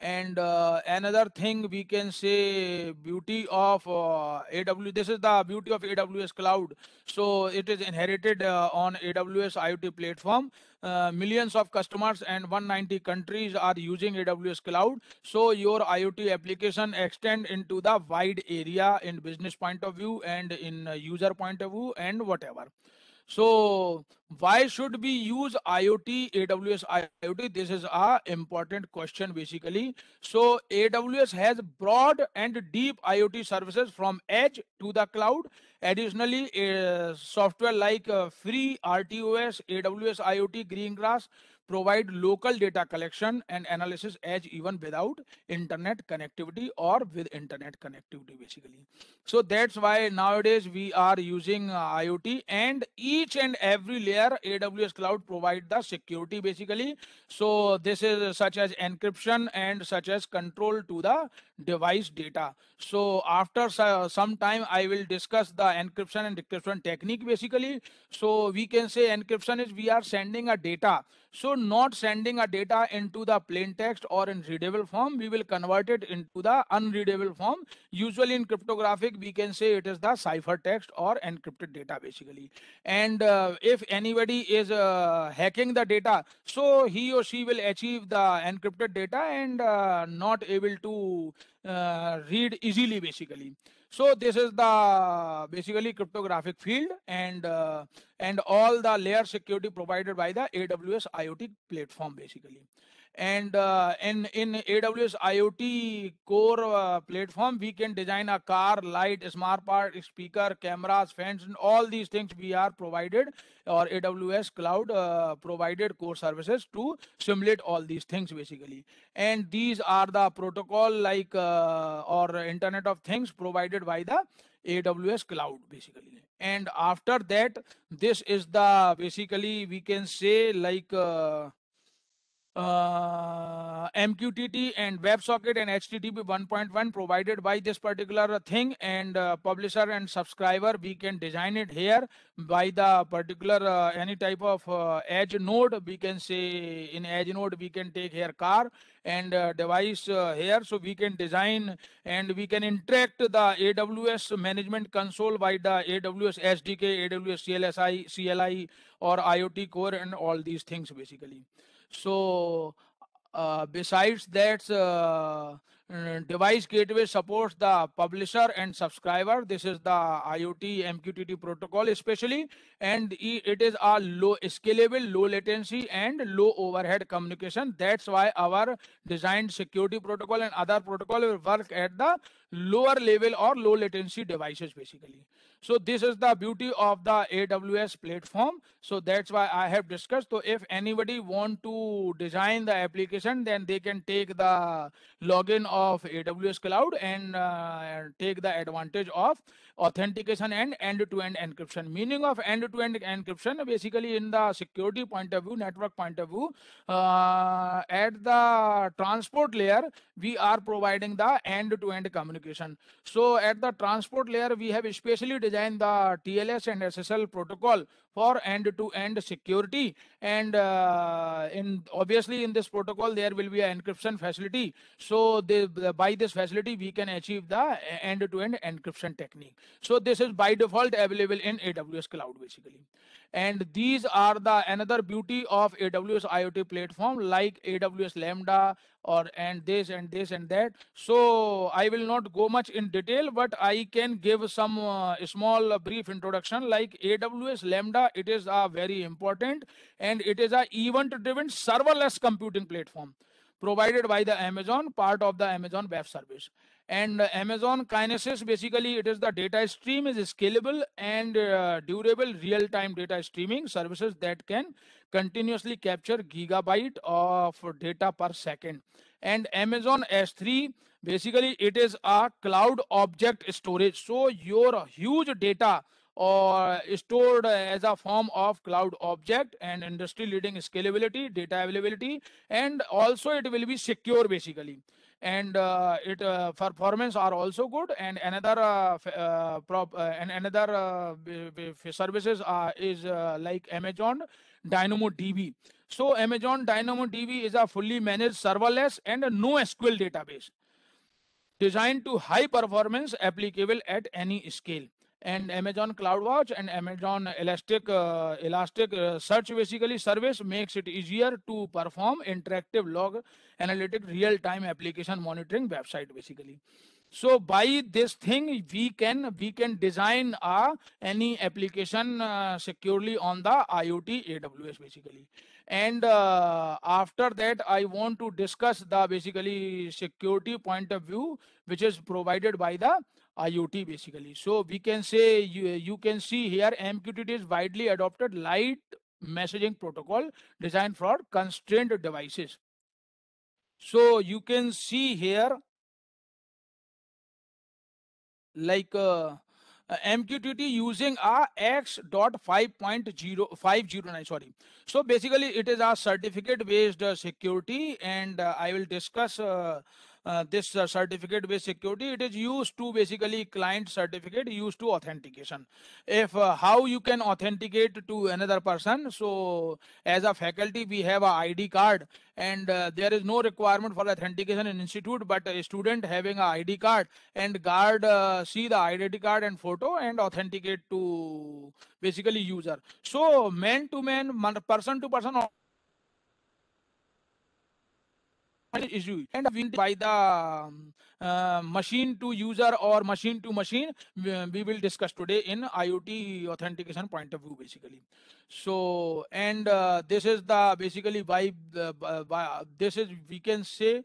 And uh, another thing we can say beauty of uh, AWS, this is the beauty of AWS cloud. So it is inherited uh, on AWS IoT platform. Uh, millions of customers and 190 countries are using AWS cloud. So your IoT application extend into the wide area in business point of view and in uh, user point of view and whatever. So why should we use IoT, AWS IoT? This is a important question basically. So AWS has broad and deep IoT services from edge to the cloud. Additionally, uh, software like uh, free RTOS, AWS IoT, Greengrass, provide local data collection and analysis as even without internet connectivity or with internet connectivity basically. So that's why nowadays we are using uh, IoT and each and every layer AWS cloud provide the security basically. So this is such as encryption and such as control to the device data. So after uh, some time I will discuss the encryption and decryption technique basically. So we can say encryption is we are sending a data. So not sending a data into the plain text or in readable form. We will convert it into the unreadable form. Usually in cryptographic, we can say it is the cipher text or encrypted data basically. And uh, if anybody is uh, hacking the data, so he or she will achieve the encrypted data and uh, not able to uh, read easily basically. So this is the basically cryptographic field and uh, and all the layer security provided by the AWS IoT platform basically and uh, in in aws iot core uh, platform we can design a car light smart part speaker cameras fans and all these things we are provided or aws cloud uh, provided core services to simulate all these things basically and these are the protocol like uh, or internet of things provided by the aws cloud basically and after that this is the basically we can say like uh, uh, MQTT and WebSocket and HTTP 1.1 provided by this particular thing and uh, publisher and subscriber we can design it here by the particular uh, any type of uh, edge node we can say in edge node we can take here car and uh, device uh, here so we can design and we can interact the AWS management console by the AWS SDK AWS CLSI CLI or IoT core and all these things basically. So uh, besides that, uh, uh, device gateway supports the publisher and subscriber. This is the IoT MQTT protocol especially, and it is a low scalable, low latency and low overhead communication. That's why our designed security protocol and other protocol will work at the lower level or low latency devices basically. So this is the beauty of the AWS platform. So that's why I have discussed. So if anybody want to design the application, then they can take the login of AWS cloud and uh, take the advantage of authentication and end-to-end -end encryption. Meaning of end-to-end -end encryption basically in the security point of view, network point of view, uh, at the transport layer, we are providing the end-to-end -end communication application. So at the transport layer, we have especially designed the TLS and SSL protocol for end-to-end -end security. And uh, in obviously in this protocol, there will be an encryption facility. So by this facility, we can achieve the uh, end-to-end -end encryption technique. So this is by default available in AWS cloud basically. And these are the another beauty of AWS IoT platform like AWS Lambda or and this and this and that. So I will not go much in detail, but I can give some uh, small uh, brief introduction like AWS Lambda. It is a very important and it is a event driven serverless computing platform provided by the Amazon part of the Amazon web service and uh, amazon kinesis basically it is the data stream is scalable and uh, durable real time data streaming services that can continuously capture gigabyte of data per second and amazon s3 basically it is a cloud object storage so your huge data or uh, stored as a form of cloud object and industry leading scalability data availability and also it will be secure basically and uh, it uh, performance are also good and another uh, uh prop uh, and another uh, services are is like amazon dynamo db so amazon dynamo db is a fully managed serverless and a SQL database designed to high performance applicable at any scale and Amazon CloudWatch and Amazon Elastic uh, Elastic uh, Search basically service makes it easier to perform interactive log analytic real time application monitoring website basically so by this thing we can we can design uh, any application uh, securely on the iot aws basically and uh, after that i want to discuss the basically security point of view which is provided by the iot basically so we can say you, you can see here mqtt is widely adopted light messaging protocol designed for constrained devices so you can see here like uh, uh MQTT using a X dot 5.0509. Sorry. So basically, it is a certificate based uh, security, and uh, I will discuss uh, uh, this uh, certificate based security it is used to basically client certificate used to authentication if uh, how you can authenticate to another person so as a faculty we have a id card and uh, there is no requirement for authentication in institute but a student having a id card and guard uh, see the identity card and photo and authenticate to basically user so man to man person to person issue and by the um, uh, machine to user or machine to machine we will discuss today in iot authentication point of view basically so and uh, this is the basically why, uh, this is we can say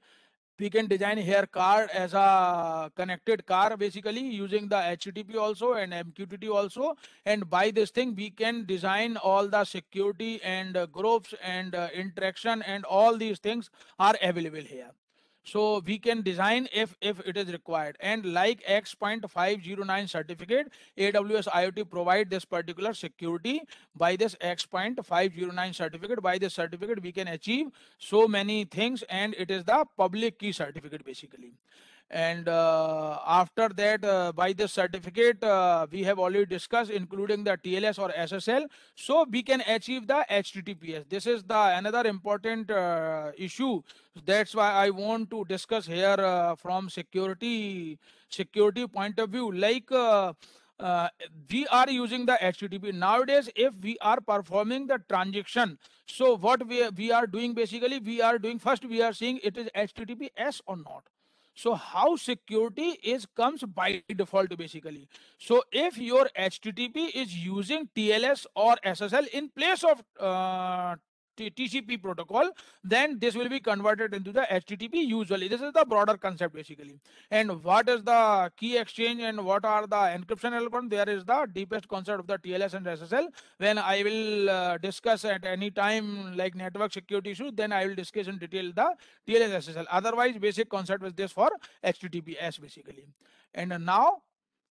we can design here car as a connected car basically using the http also and mqtt also and by this thing we can design all the security and uh, groups and uh, interaction and all these things are available here so we can design if, if it is required. And like X.509 certificate, AWS IoT provide this particular security by this X.509 certificate. By this certificate, we can achieve so many things and it is the public key certificate basically and uh, after that uh, by this certificate uh, we have already discussed including the tls or ssl so we can achieve the https this is the another important uh, issue that's why i want to discuss here uh, from security security point of view like uh, uh we are using the HTTP nowadays if we are performing the transaction. So what we, we are doing basically, we are doing first, we are seeing it is HTTPS or not. So how security is comes by default basically. So if your HTTP is using TLS or SSL in place of uh, TCP protocol, then this will be converted into the HTTP usually. This is the broader concept basically. And what is the key exchange and what are the encryption element? There is the deepest concept of the TLS and SSL. When I will uh, discuss at any time like network security issue, then I will discuss in detail the TLS SSL. Otherwise, basic concept is this for HTTPS basically. And now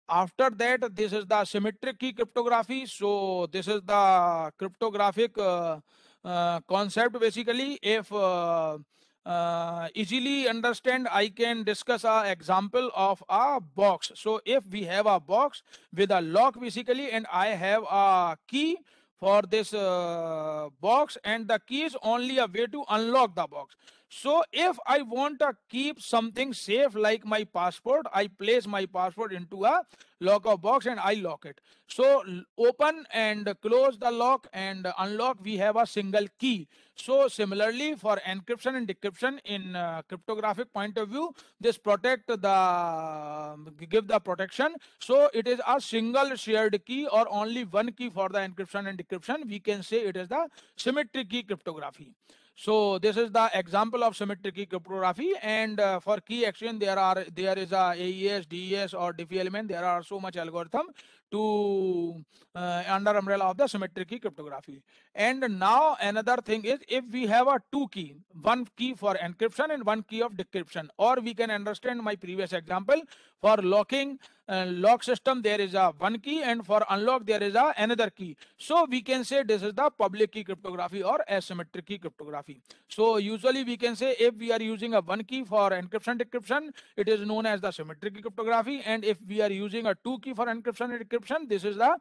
after that this is the symmetric key cryptography so this is the cryptographic uh, uh, concept basically if uh, uh, easily understand i can discuss a example of a box so if we have a box with a lock basically and i have a key for this uh, box and the key is only a way to unlock the box so if I want to keep something safe like my passport, I place my passport into a lock of box and I lock it. So open and close the lock and unlock, we have a single key. So similarly for encryption and decryption in uh, cryptographic point of view, this protect the, um, give the protection. So it is a single shared key or only one key for the encryption and decryption. We can say it is the symmetric key cryptography. So this is the example of symmetric cryptography. And uh, for key action, there are there is a AES, DES, or diffie element. There are so much algorithm to uh, under umbrella of the symmetric key cryptography and now another thing is if we have a two key one key for encryption and one key of decryption or we can understand my previous example for locking uh, lock system there is a one key and for unlock there is a another key so we can say this is the public key cryptography or asymmetric key cryptography so usually we can say if we are using a one key for encryption decryption it is known as the symmetric key cryptography and if we are using a two key for encryption and decryption encryption this is the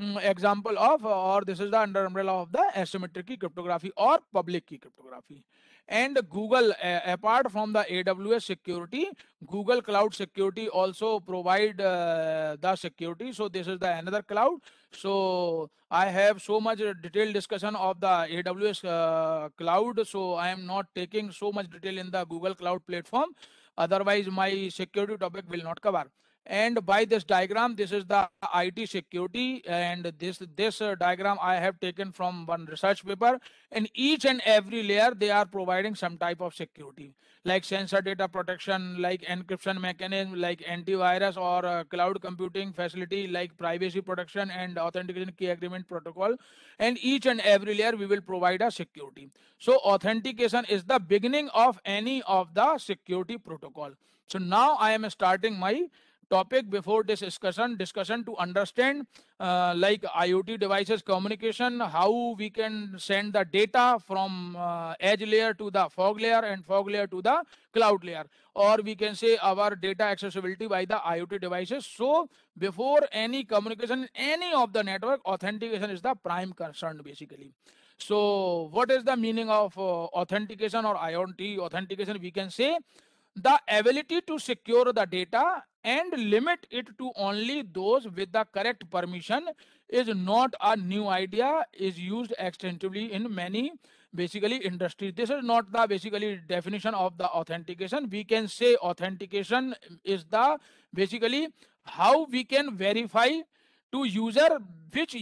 mm, example of or this is the under umbrella of the asymmetric key cryptography or public key cryptography and google uh, apart from the aws security google cloud security also provide uh, the security so this is the another cloud so i have so much detailed discussion of the aws uh, cloud so i am not taking so much detail in the google cloud platform otherwise my security topic will not cover and by this diagram this is the IT security and this this uh, diagram I have taken from one research paper and each and every layer they are providing some type of security like sensor data protection like encryption mechanism like antivirus or uh, cloud computing facility like privacy protection and authentication key agreement protocol and each and every layer we will provide a security so authentication is the beginning of any of the security protocol so now I am starting my topic before this discussion discussion to understand uh, like iot devices communication how we can send the data from uh, edge layer to the fog layer and fog layer to the cloud layer or we can say our data accessibility by the iot devices so before any communication any of the network authentication is the prime concern basically so what is the meaning of uh, authentication or iot authentication we can say the ability to secure the data and limit it to only those with the correct permission is not a new idea is used extensively in many basically industries this is not the basically definition of the authentication we can say authentication is the basically how we can verify to user which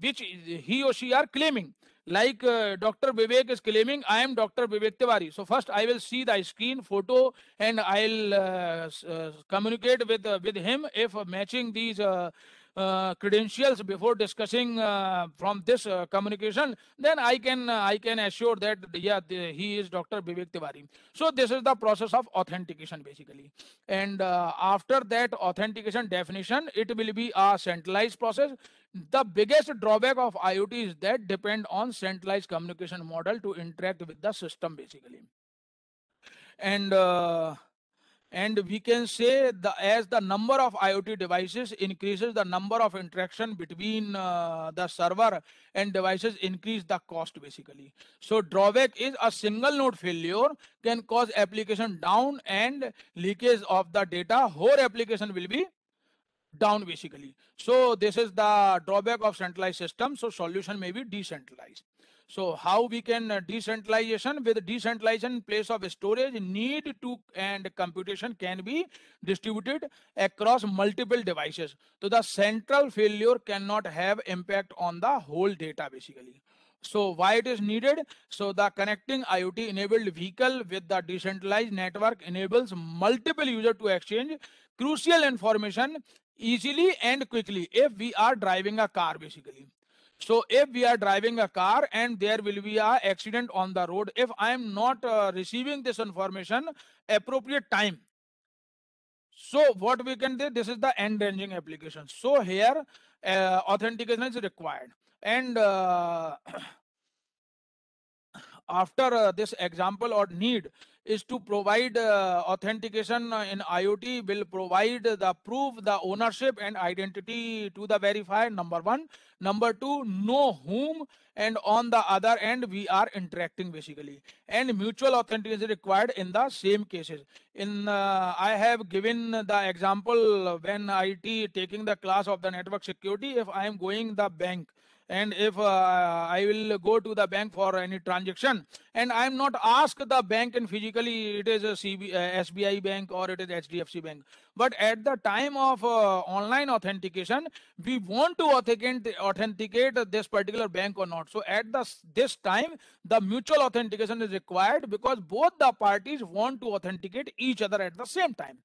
which he or she are claiming like uh, Dr. Vivek is claiming, I am Dr. Vivek Tiwari. So first I will see the screen photo and I'll uh, uh, communicate with uh, with him if matching these uh, uh, credentials before discussing uh, from this uh, communication, then I can I can assure that yeah the, he is Dr. Vivek Tiwari. So this is the process of authentication basically. And after that authentication definition, it will be a centralized process. The biggest drawback of IoT is that depend on centralized communication model to interact with the system basically. And uh, and we can say the as the number of iot devices increases the number of interaction between uh, the server and devices increase the cost basically so drawback is a single node failure can cause application down and leakage of the data whole application will be down basically so this is the drawback of centralized system so solution may be decentralized so how we can uh, decentralization with decentralization place of storage need to and computation can be distributed across multiple devices. So the central failure cannot have impact on the whole data basically. So why it is needed? So the connecting IoT enabled vehicle with the decentralized network enables multiple user to exchange crucial information easily and quickly if we are driving a car basically. So if we are driving a car and there will be a accident on the road, if I am not uh, receiving this information appropriate time, so what we can do, this is the end ranging application. So here uh, authentication is required. And uh, after uh, this example or need, is to provide uh, authentication uh, in IoT will provide the proof, the ownership and identity to the verifier, number one. Number two, know whom and on the other end we are interacting basically. And mutual authentication is required in the same cases. In uh, I have given the example when IT taking the class of the network security, if I am going the bank, and if uh, I will go to the bank for any transaction and I am not asked the bank and physically it is a CB, uh, SBI bank or it is HDFC bank. But at the time of uh, online authentication, we want to authenticate, authenticate this particular bank or not. So at the, this time, the mutual authentication is required because both the parties want to authenticate each other at the same time.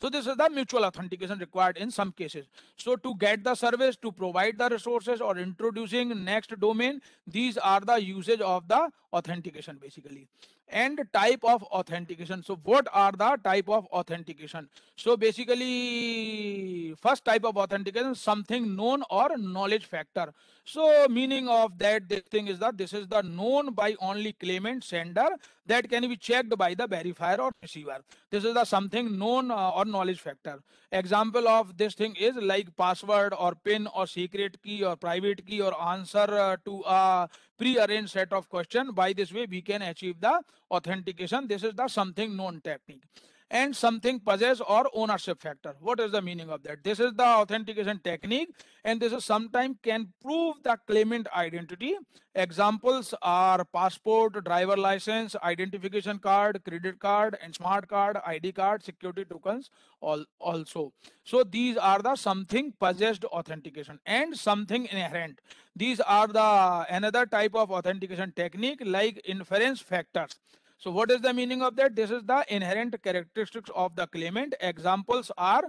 So this is the mutual authentication required in some cases. So to get the service, to provide the resources or introducing next domain, these are the usage of the authentication basically and type of authentication so what are the type of authentication so basically first type of authentication something known or knowledge factor so meaning of that this thing is that this is the known by only claimant sender that can be checked by the verifier or receiver this is the something known uh, or knowledge factor example of this thing is like password or pin or secret key or private key or answer uh, to a pre-arranged set of question. By this way, we can achieve the authentication. This is the something known technique and something possess or ownership factor. What is the meaning of that? This is the authentication technique and this is sometimes can prove the claimant identity. Examples are passport, driver license, identification card, credit card and smart card, ID card, security tokens all also. So these are the something possessed authentication and something inherent. These are the another type of authentication technique like inference factors. So what is the meaning of that? This is the inherent characteristics of the claimant. Examples are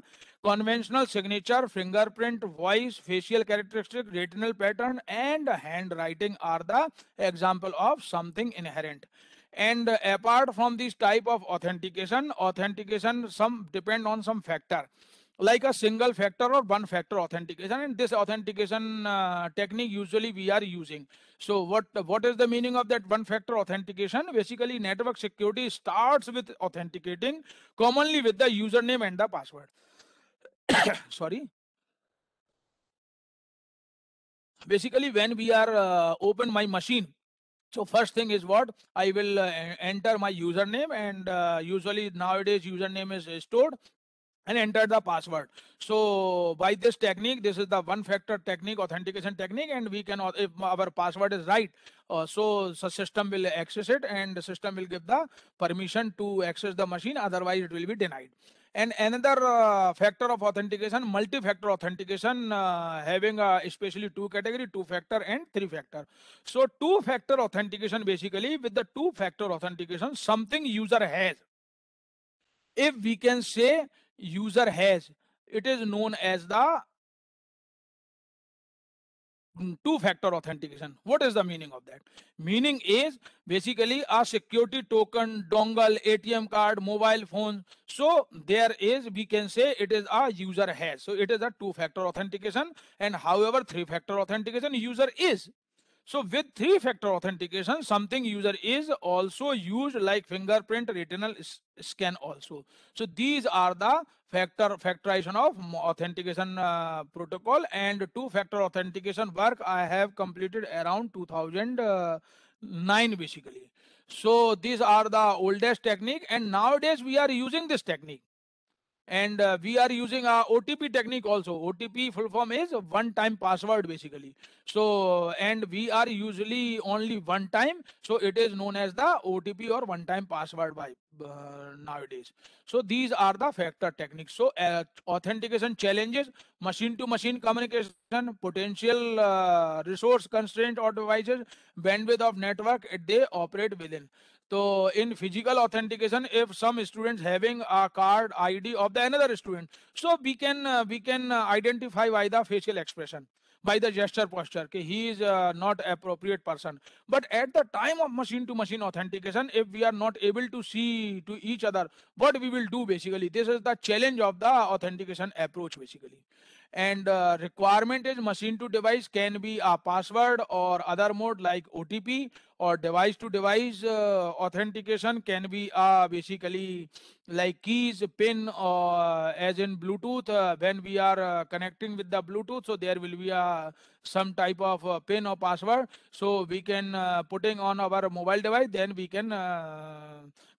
conventional signature, fingerprint, voice, facial characteristic, retinal pattern, and handwriting are the example of something inherent. And apart from this type of authentication, authentication some depend on some factor like a single factor or one factor authentication and this authentication uh, technique usually we are using so what what is the meaning of that one factor authentication basically network security starts with authenticating commonly with the username and the password sorry basically when we are uh, open my machine so first thing is what I will uh, enter my username and uh, usually nowadays username is stored and enter the password. So by this technique, this is the one factor technique, authentication technique, and we can, if our password is right, uh, so the system will access it and the system will give the permission to access the machine, otherwise it will be denied. And another uh, factor of authentication, multi-factor authentication, uh, having uh, especially two category, two-factor and three-factor. So two-factor authentication, basically with the two-factor authentication, something user has. If we can say user has, it is known as the two-factor authentication. What is the meaning of that? Meaning is basically a security token, dongle, ATM card, mobile phone. So there is, we can say it is a user has. So it is a two-factor authentication and however three-factor authentication user is. So with three-factor authentication, something user is also used like fingerprint, retinal scan also. So these are the factor factorization of authentication uh, protocol and two-factor authentication work I have completed around 2009 uh, basically. So these are the oldest technique and nowadays we are using this technique and uh, we are using our otp technique also otp full form is one time password basically so and we are usually only one time so it is known as the otp or one time password by uh, nowadays so these are the factor techniques so uh, authentication challenges machine to machine communication potential uh, resource constraint or devices bandwidth of network they operate within so in physical authentication, if some students having a card ID of the another student, so we can uh, we can uh, identify by the facial expression, by the gesture posture. Okay, he is uh, not appropriate person. But at the time of machine to machine authentication, if we are not able to see to each other, what we will do basically? This is the challenge of the authentication approach basically. And uh, requirement is machine to device can be a password or other mode like OTP or device to device uh, authentication can be uh, basically like keys pin or uh, as in bluetooth uh, when we are uh, connecting with the bluetooth so there will be a uh, some type of pin or password so we can putting on our mobile device then we can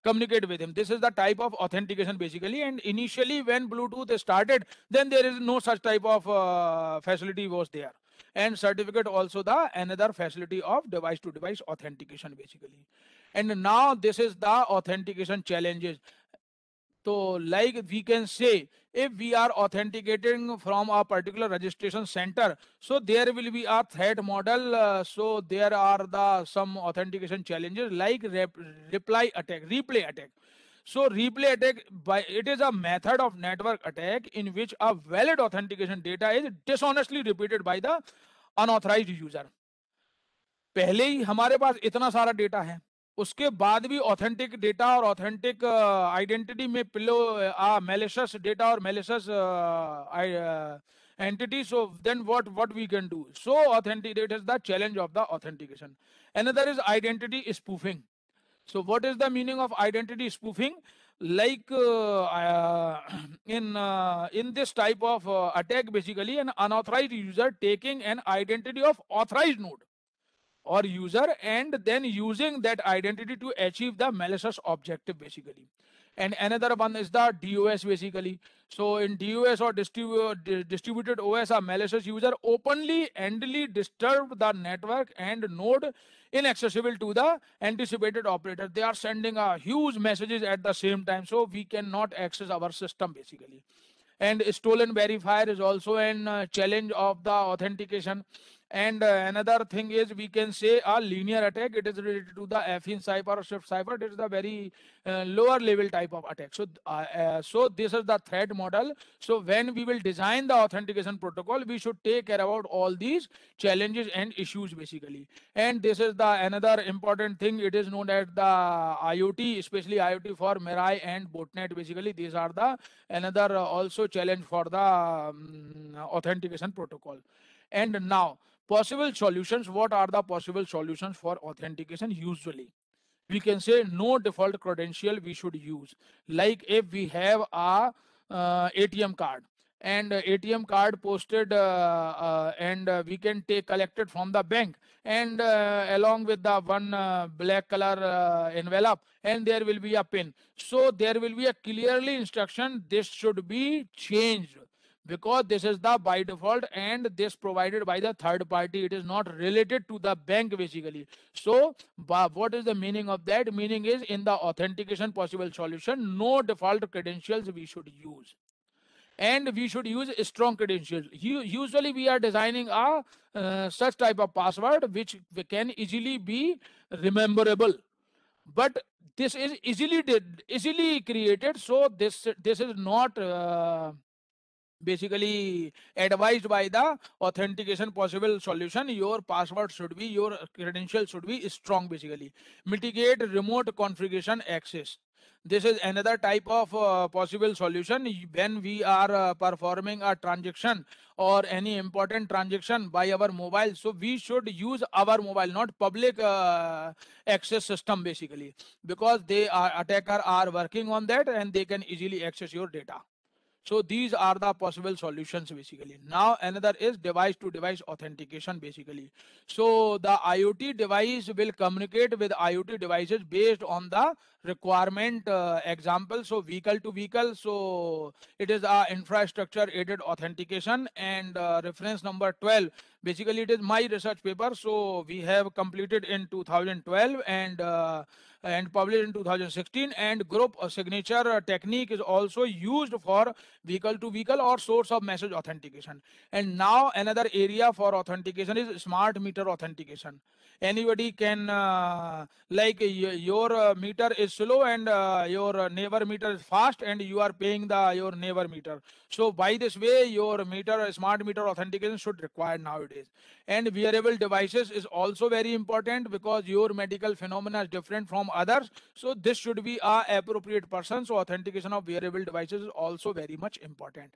communicate with him this is the type of authentication basically and initially when bluetooth started then there is no such type of facility was there and certificate also the another facility of device to device authentication basically and now this is the authentication challenges so like we can say if we are authenticating from a particular registration center so there will be a threat model uh, so there are the some authentication challenges like rep, reply attack replay attack so replay attack by it is a method of network attack in which a valid authentication data is dishonestly repeated by the unauthorise user पहले ही हमारे पास इतना सारा data है उसके बाद भी authentic data और ऑथेंटिक आइडेंटिटी uh, में पिलो uh, आ मेलेसस डेटा और malicious entity so then what what we can do so authentic that is the challenge of the authentication another is identity spoofing so what is the meaning of identity spoofing like uh, uh in uh, in this type of uh, attack basically an unauthorized user taking an identity of authorized node or user and then using that identity to achieve the malicious objective basically and another one is the dos basically so in dos or distribu distributed os a malicious user openly endly disturb the network and node inaccessible to the anticipated operator. They are sending a huge messages at the same time. So we cannot access our system basically. And stolen verifier is also a uh, challenge of the authentication and uh, another thing is we can say a linear attack. It is related to the affine cipher or shift cipher. It is the very uh, lower level type of attack. So, uh, uh, so this is the threat model. So when we will design the authentication protocol, we should take care about all these challenges and issues basically. And this is the another important thing. It is known as the IoT, especially IoT for Mirai and botnet. Basically, these are the another uh, also challenge for the um, authentication protocol. And now Possible solutions. What are the possible solutions for authentication usually? We can say no default credential we should use. Like if we have a uh, ATM card and ATM card posted uh, uh, and we can take collected from the bank and uh, along with the one uh, black color uh, envelope and there will be a pin. So there will be a clearly instruction this should be changed because this is the by default and this provided by the third party it is not related to the bank basically so what is the meaning of that meaning is in the authentication possible solution no default credentials we should use and we should use strong credentials usually we are designing a uh, such type of password which can easily be rememberable but this is easily did, easily created so this this is not uh, basically advised by the authentication possible solution your password should be your credential should be strong basically mitigate remote configuration access this is another type of uh, possible solution when we are uh, performing a transaction or any important transaction by our mobile so we should use our mobile not public uh, access system basically because they are attacker are working on that and they can easily access your data so these are the possible solutions basically. Now another is device to device authentication basically. So the IoT device will communicate with IoT devices based on the requirement uh, example. So vehicle to vehicle. So it is a infrastructure aided authentication and uh, reference number 12. Basically it is my research paper. So we have completed in 2012 and uh, and published in 2016 and group uh, signature uh, technique is also used for vehicle to vehicle or source of message authentication. And now another area for authentication is smart meter authentication. Anybody can uh, like your uh, meter is slow and uh, your neighbor meter is fast and you are paying the your neighbor meter. So by this way your meter smart meter authentication should require nowadays. And wearable devices is also very important because your medical phenomena is different from others. So this should be a appropriate person. So authentication of wearable devices is also very much important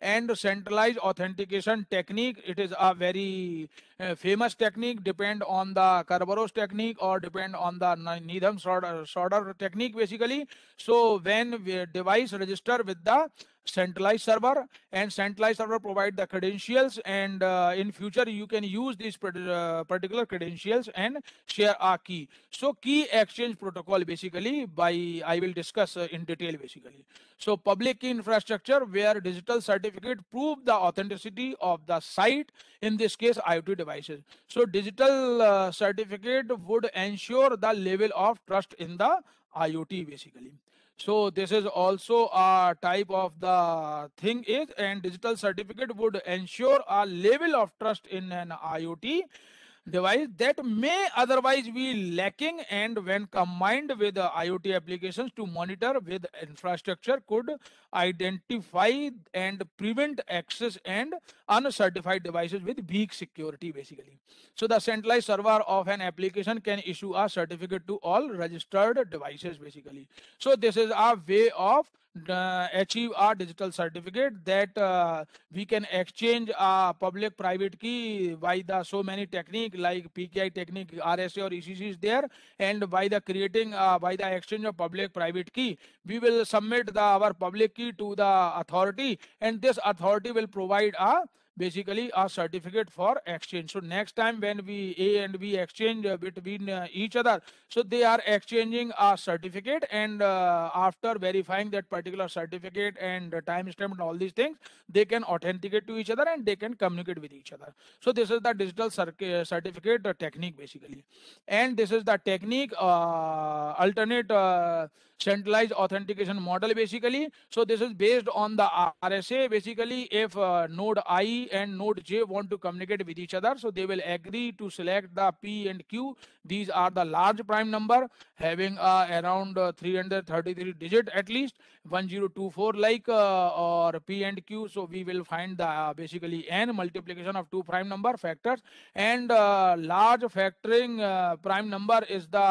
and centralized authentication technique it is a very uh, famous technique depend on the kerberos technique or depend on the needham sorter, sorter technique basically so when device register with the centralized server and centralized server provide the credentials and uh, in future you can use these uh, particular credentials and share a key so key exchange protocol basically by i will discuss uh, in detail basically so public key infrastructure where digital certificate prove the authenticity of the site in this case iot devices so digital uh, certificate would ensure the level of trust in the iot basically so this is also a type of the thing is and digital certificate would ensure a level of trust in an iot device that may otherwise be lacking and when combined with iot applications to monitor with infrastructure could identify and prevent access and uncertified devices with weak security basically. So the centralized server of an application can issue a certificate to all registered devices basically. So this is our way of uh, achieve our digital certificate that uh, we can exchange uh, public private key by the so many technique like PKI technique RSA or ECC is there and by the creating uh, by the exchange of public private key we will submit the our public key to the authority and this authority will provide a basically a certificate for exchange so next time when we a and b exchange uh, between uh, each other so they are exchanging a certificate and uh, after verifying that particular certificate and timestamp and all these things they can authenticate to each other and they can communicate with each other so this is the digital uh, certificate technique basically and this is the technique uh, alternate uh, centralized authentication model basically. So this is based on the RSA. Basically, if uh, node I and node J want to communicate with each other, so they will agree to select the P and Q. These are the large prime number having uh, around uh, 333 digit at least 1024 like uh, or P and Q. So we will find the uh, basically N multiplication of two prime number factors and uh, large factoring prime number is the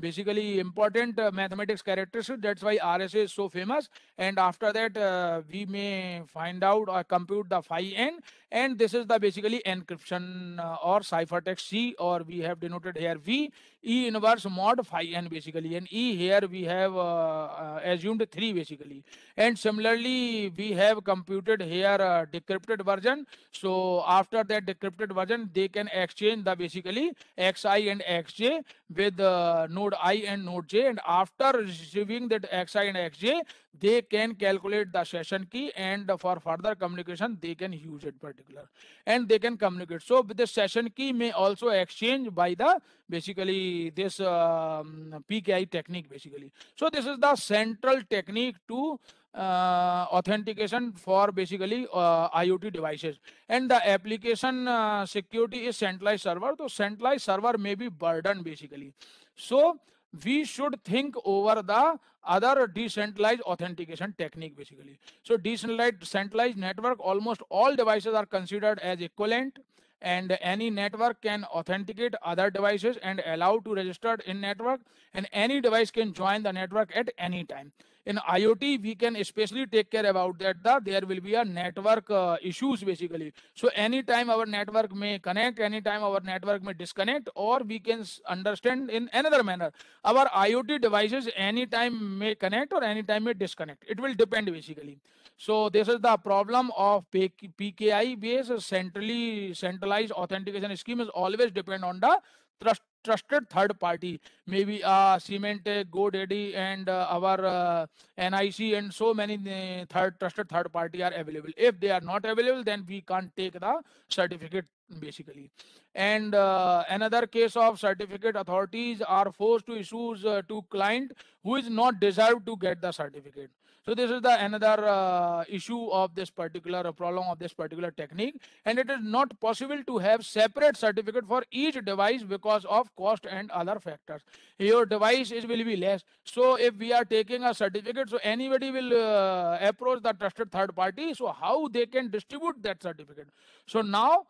basically important uh, mathematics characteristics. That's why RSA is so famous. And after that, uh, we may find out or compute the phi n. And this is the basically encryption uh, or ciphertext C, or we have denoted here V. E inverse mod phi n basically and E here we have uh, uh, assumed 3 basically and similarly we have computed here a decrypted version so after that decrypted version they can exchange the basically xi and xj with uh, node i and node j and after receiving that xi and xj they can calculate the session key and for further communication they can use it particular and they can communicate so the session key may also exchange by the basically this um, pki technique basically so this is the central technique to uh, authentication for basically uh, IoT devices and the application uh, security is centralized server. So centralized server may be burdened basically. So we should think over the other decentralized authentication technique basically. So decentralized centralized network, almost all devices are considered as equivalent and any network can authenticate other devices and allow to register in network and any device can join the network at any time in IoT, we can especially take care about that. The, there will be a network uh, issues basically. So anytime our network may connect, anytime our network may disconnect, or we can understand in another manner. Our IoT devices anytime may connect or anytime may disconnect. It will depend basically. So this is the problem of PKI based centrally centralized authentication scheme is always depend on the trust, trusted third party, maybe uh, Cement, uh, GoDaddy, and uh, our uh, NIC, and so many uh, third trusted third party are available. If they are not available, then we can't take the certificate basically. And uh, another case of certificate authorities are forced to issues uh, to client who is not deserved to get the certificate. So this is the another uh, issue of this particular uh, problem of this particular technique. And it is not possible to have separate certificate for each device because of cost and other factors. Your device is will be less. So if we are taking a certificate, so anybody will uh, approach the trusted third party. So how they can distribute that certificate. So now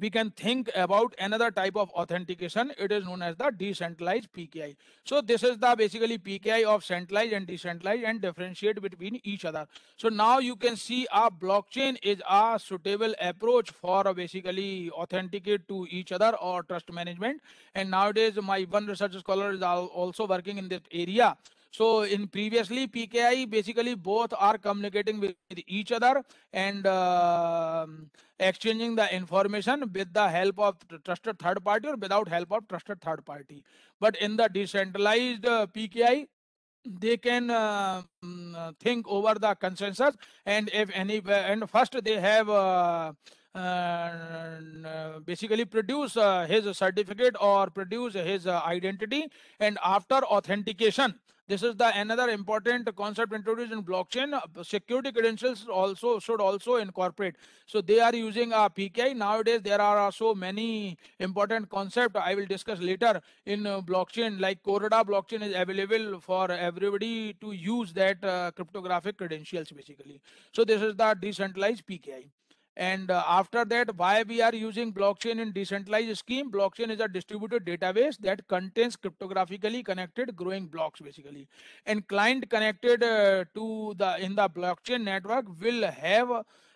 we can think about another type of authentication. It is known as the decentralized PKI. So this is the basically PKI of centralized and decentralized and differentiate between each other. So now you can see our blockchain is a suitable approach for basically authenticate to each other or trust management. And nowadays my one research scholar is also working in this area. So in previously PKI, basically both are communicating with each other and uh, exchanging the information with the help of trusted third party or without help of trusted third party. But in the decentralized uh, PKI, they can uh, think over the consensus and if any and first they have uh, uh, basically produce uh, his certificate or produce his uh, identity and after authentication this is the another important concept introduced in blockchain. Uh, security credentials also should also incorporate. So they are using a uh, PKI. Nowadays, there are uh, so many important concept I will discuss later in blockchain. Like Corda blockchain is available for everybody to use that uh, cryptographic credentials basically. So this is the decentralized PKI. And uh, after that, why we are using blockchain in decentralized scheme? Blockchain is a distributed database that contains cryptographically connected growing blocks, basically. And client connected uh, to the in the blockchain network will have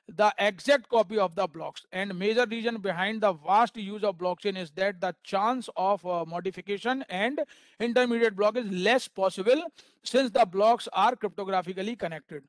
the exact copy of the blocks. And major reason behind the vast use of blockchain is that the chance of uh, modification and intermediate block is less possible since the blocks are cryptographically connected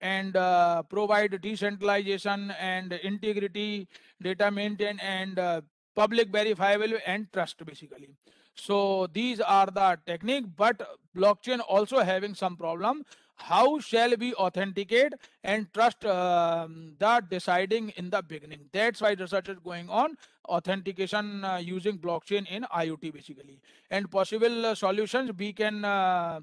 and uh, provide decentralization and integrity, data maintain and uh, public verifiable and trust basically. So these are the technique, but blockchain also having some problem. How shall we authenticate and trust uh, the deciding in the beginning? That's why research is going on authentication uh, using blockchain in IoT basically. And possible uh, solutions we can uh,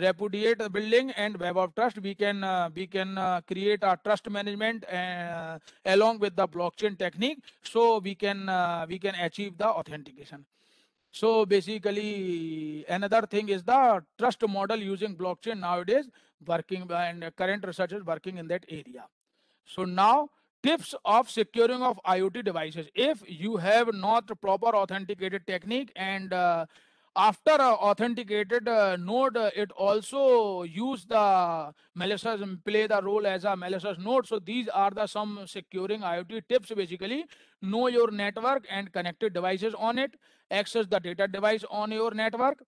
repudiate the building and web of trust we can uh, we can uh, create our trust management uh, along with the blockchain technique so we can uh, we can achieve the authentication so basically another thing is the trust model using blockchain nowadays working uh, and current researchers working in that area so now tips of securing of iot devices if you have not proper authenticated technique and uh, after uh, authenticated uh, node, uh, it also use the malicious um, play the role as a malicious node. So these are the some securing IoT tips basically. Know your network and connected devices on it. Access the data device on your network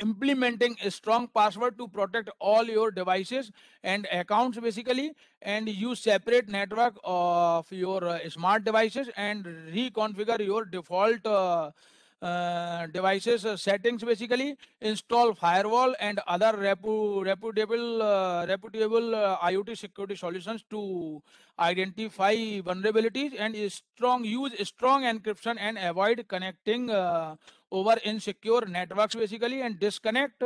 implementing a strong password to protect all your devices and accounts basically and use separate network of your uh, smart devices and reconfigure your default uh, uh, devices uh, settings basically install firewall and other repu reputable uh, reputable uh, IoT security solutions to identify vulnerabilities and strong use strong encryption and avoid connecting uh, over insecure networks basically and disconnect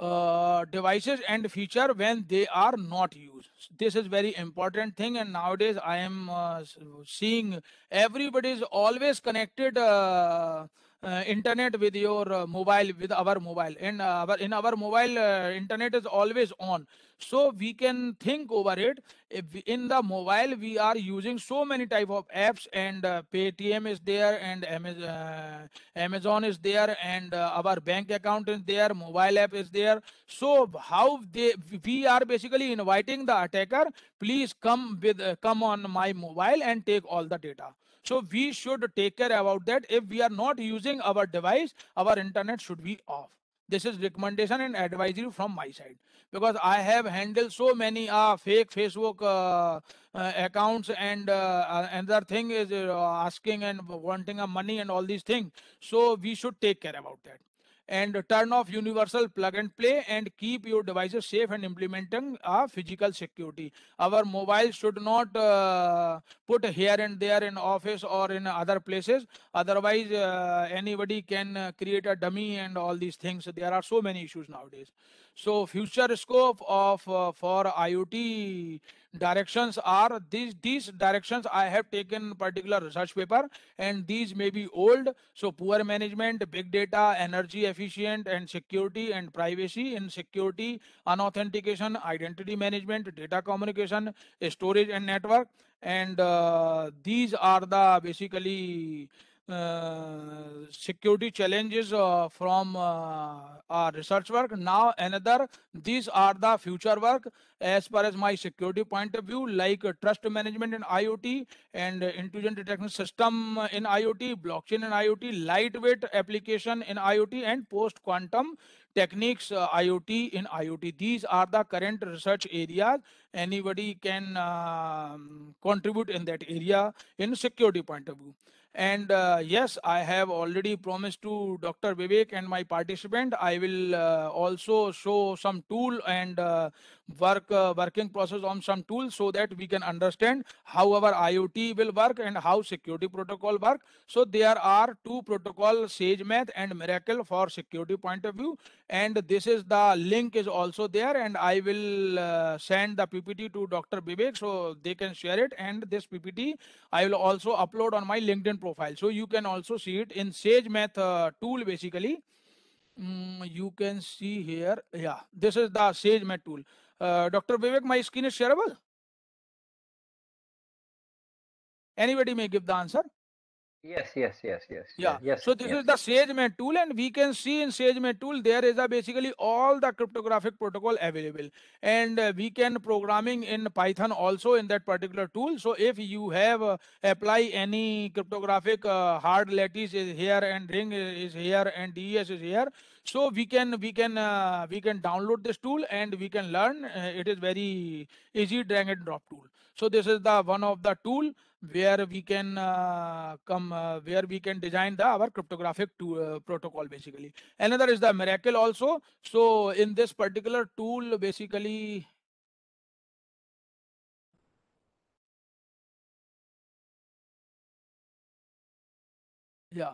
uh, devices and feature when they are not used this is very important thing and nowadays i am uh, seeing everybody is always connected uh, uh, internet with your uh, mobile with our mobile and uh, our in our mobile uh, internet is always on so we can think over it we, in the mobile we are using so many type of apps and uh, paytm is there and amazon, uh, amazon is there and our bank account is there mobile app is there so how they we are basically inviting the attacker please come with come on my mobile and take all the data so we should take care about that. If we are not using our device, our internet should be off. This is recommendation and advisory from my side because I have handled so many uh, fake Facebook uh, uh, accounts and uh, uh another thing is uh, asking and wanting a money and all these things. So we should take care about that and turn off universal plug and play and keep your devices safe and implementing a physical security. Our mobile should not uh, put here and there in office or in other places. Otherwise, uh, anybody can uh, create a dummy and all these things. There are so many issues nowadays. So future scope of uh, for IoT directions are these these directions I have taken particular research paper and these may be old. So poor management, big data, energy efficient and security and privacy in security, unauthentication, identity management, data communication, storage and network. And uh, these are the basically uh, security challenges uh, from uh, our research work. Now another, these are the future work as far as my security point of view, like trust management in IoT and intelligent detection system in IoT, blockchain in IoT, lightweight application in IoT and post-quantum techniques uh, IoT in IoT. These are the current research areas. Anybody can uh, contribute in that area in security point of view. And uh, yes, I have already promised to Dr. Vivek and my participant, I will uh, also show some tool and uh, work uh, working process on some tools so that we can understand how our IoT will work and how security protocol work. So there are two protocol SageMath and Miracle for security point of view and this is the link is also there and I will uh, send the PPT to Dr. Vivek so they can share it and this PPT I will also upload on my LinkedIn profile. So you can also see it in SageMath uh, tool basically. Mm, you can see here yeah this is the SageMath tool uh, Dr. Vivek, my screen is shareable? Anybody may give the answer. Yes, yes, yes, yes. Yeah. Yes. So this yes. is the SageMan tool, and we can see in SageMan tool there is a basically all the cryptographic protocol available, and uh, we can programming in Python also in that particular tool. So if you have uh, apply any cryptographic uh, hard lattice is here and ring is here and DES is here, so we can we can uh, we can download this tool and we can learn. Uh, it is very easy drag and drop tool. So this is the one of the tool where we can uh, come uh, where we can design the our cryptographic to, uh, protocol basically another is the miracle also so in this particular tool basically yeah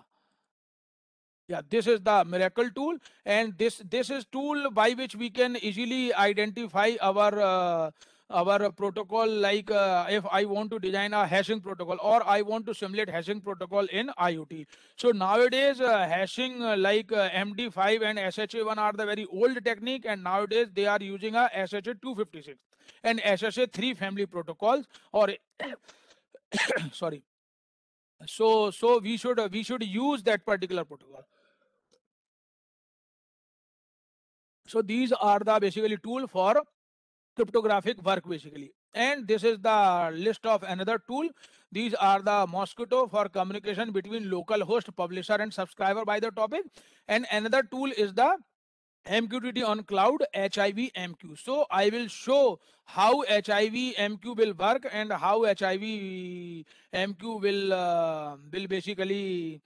yeah this is the miracle tool and this this is tool by which we can easily identify our uh, our protocol like uh, if I want to design a hashing protocol or I want to simulate hashing protocol in IoT. So nowadays uh, hashing uh, like uh, MD5 and SHA1 are the very old technique and nowadays they are using a SHA256 and SHA3 family protocols or sorry. So so we should we should use that particular protocol. So these are the basically tool for cryptographic work basically and this is the list of another tool these are the mosquito for communication between local host publisher and subscriber by the topic and another tool is the MQTT on cloud HIV MQ. So I will show how HIV MQ will work and how HIV MQ will uh, will basically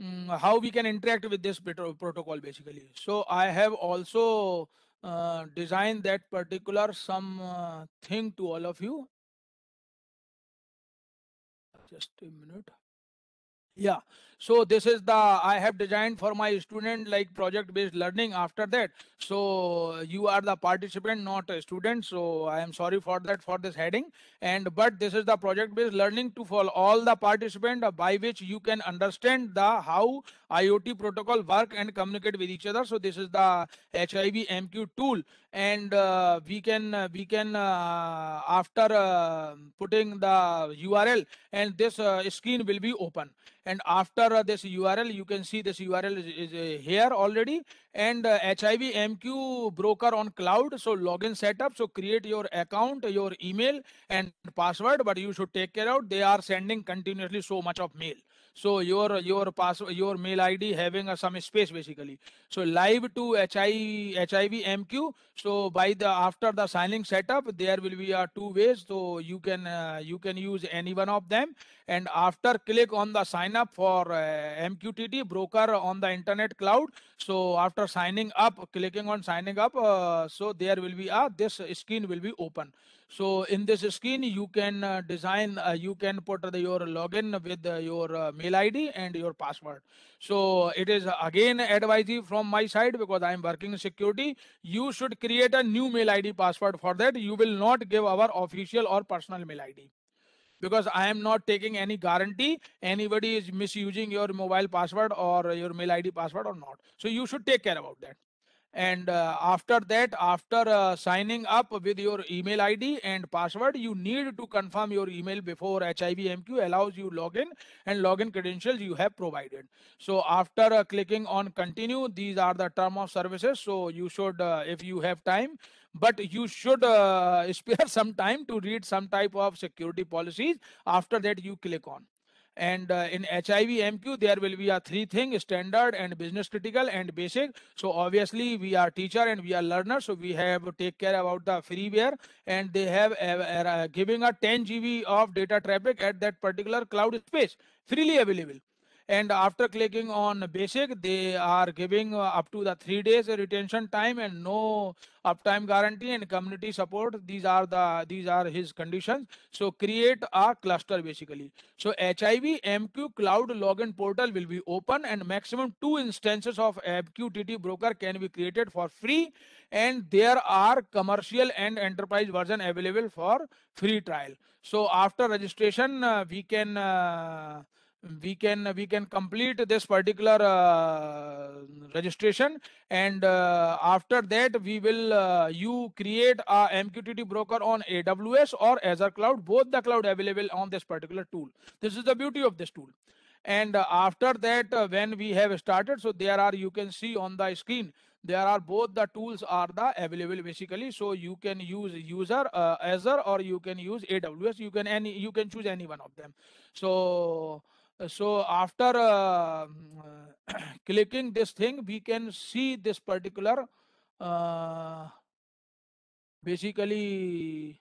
um, how we can interact with this protocol basically. So I have also uh, design that particular some uh, thing to all of you just a minute yeah so this is the, I have designed for my student like project based learning after that. So you are the participant, not a student. So I am sorry for that, for this heading. And, but this is the project based learning to for all the participant uh, by which you can understand the how IoT protocol work and communicate with each other. So this is the HIV MQ tool. And uh, we can, uh, we can, uh, after uh, putting the URL and this screen will be open. And after this url you can see this url is, is uh, here already and uh, hiv mq broker on cloud so login setup so create your account your email and password but you should take care out they are sending continuously so much of mail so your your pass your mail id having uh, some space basically so live to HIV hiv mq so by the after the signing setup there will be uh, two ways so you can uh, you can use any one of them and after click on the sign up for uh, mqtt broker on the internet cloud so after after signing up clicking on signing up uh, so there will be a this screen will be open so in this screen you can uh, design uh, you can put the, your login with uh, your uh, mail id and your password so it is again advisory from my side because i am working security you should create a new mail id password for that you will not give our official or personal mail id because I am not taking any guarantee anybody is misusing your mobile password or your mail ID password or not. So you should take care about that. And uh, after that, after uh, signing up with your email ID and password, you need to confirm your email before HIVMQ allows you login and login credentials you have provided. So after uh, clicking on continue, these are the term of services. So you should, uh, if you have time, but you should uh, spare some time to read some type of security policies after that you click on and uh, in hiv mq there will be a three thing standard and business critical and basic so obviously we are teacher and we are learner so we have to take care about the freeware and they have uh, uh, giving a 10 gb of data traffic at that particular cloud space freely available and after clicking on basic they are giving uh, up to the three days retention time and no uptime guarantee and community support these are the these are his conditions so create a cluster basically so hiv mq cloud login portal will be open and maximum two instances of mqtt broker can be created for free and there are commercial and enterprise version available for free trial so after registration uh, we can uh, we can we can complete this particular uh, registration and uh, after that we will uh, you create a mqtt broker on aws or azure cloud both the cloud available on this particular tool this is the beauty of this tool and uh, after that uh, when we have started so there are you can see on the screen there are both the tools are the available basically so you can use user uh, azure or you can use aws you can any you can choose any one of them so so after uh, mm, uh clicking this thing we can see this particular uh, basically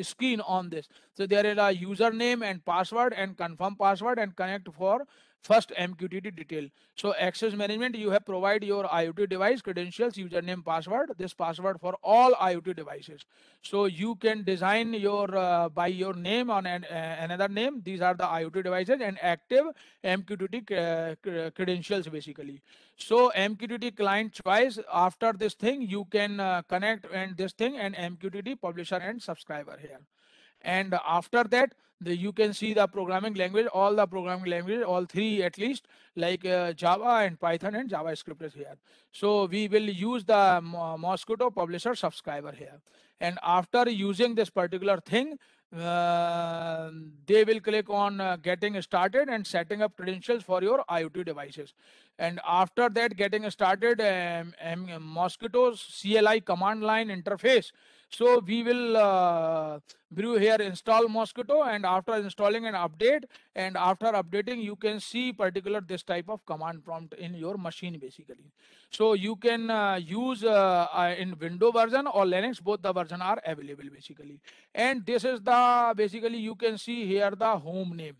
screen on this so there is a username and password and confirm password and connect for First MQTT detail. So access management, you have provide your IoT device credentials, username, password, this password for all IoT devices. So you can design your uh, by your name on an, uh, another name. These are the IoT devices and active MQTT uh, credentials basically. So MQTT client choice after this thing, you can uh, connect and this thing and MQTT publisher and subscriber here. And after that, the, you can see the programming language, all the programming language, all three at least, like uh, Java and Python and JavaScript is here. So we will use the Mosquito publisher subscriber here. And after using this particular thing, uh, they will click on uh, getting started and setting up credentials for your IoT devices. And after that, getting started, um, um, Mosquito's CLI command line interface so we will uh, brew here install Mosquito and after installing an update and after updating you can see particular this type of command prompt in your machine basically. So you can uh, use uh, uh in window version or Linux both the version are available basically. And this is the basically you can see here the home name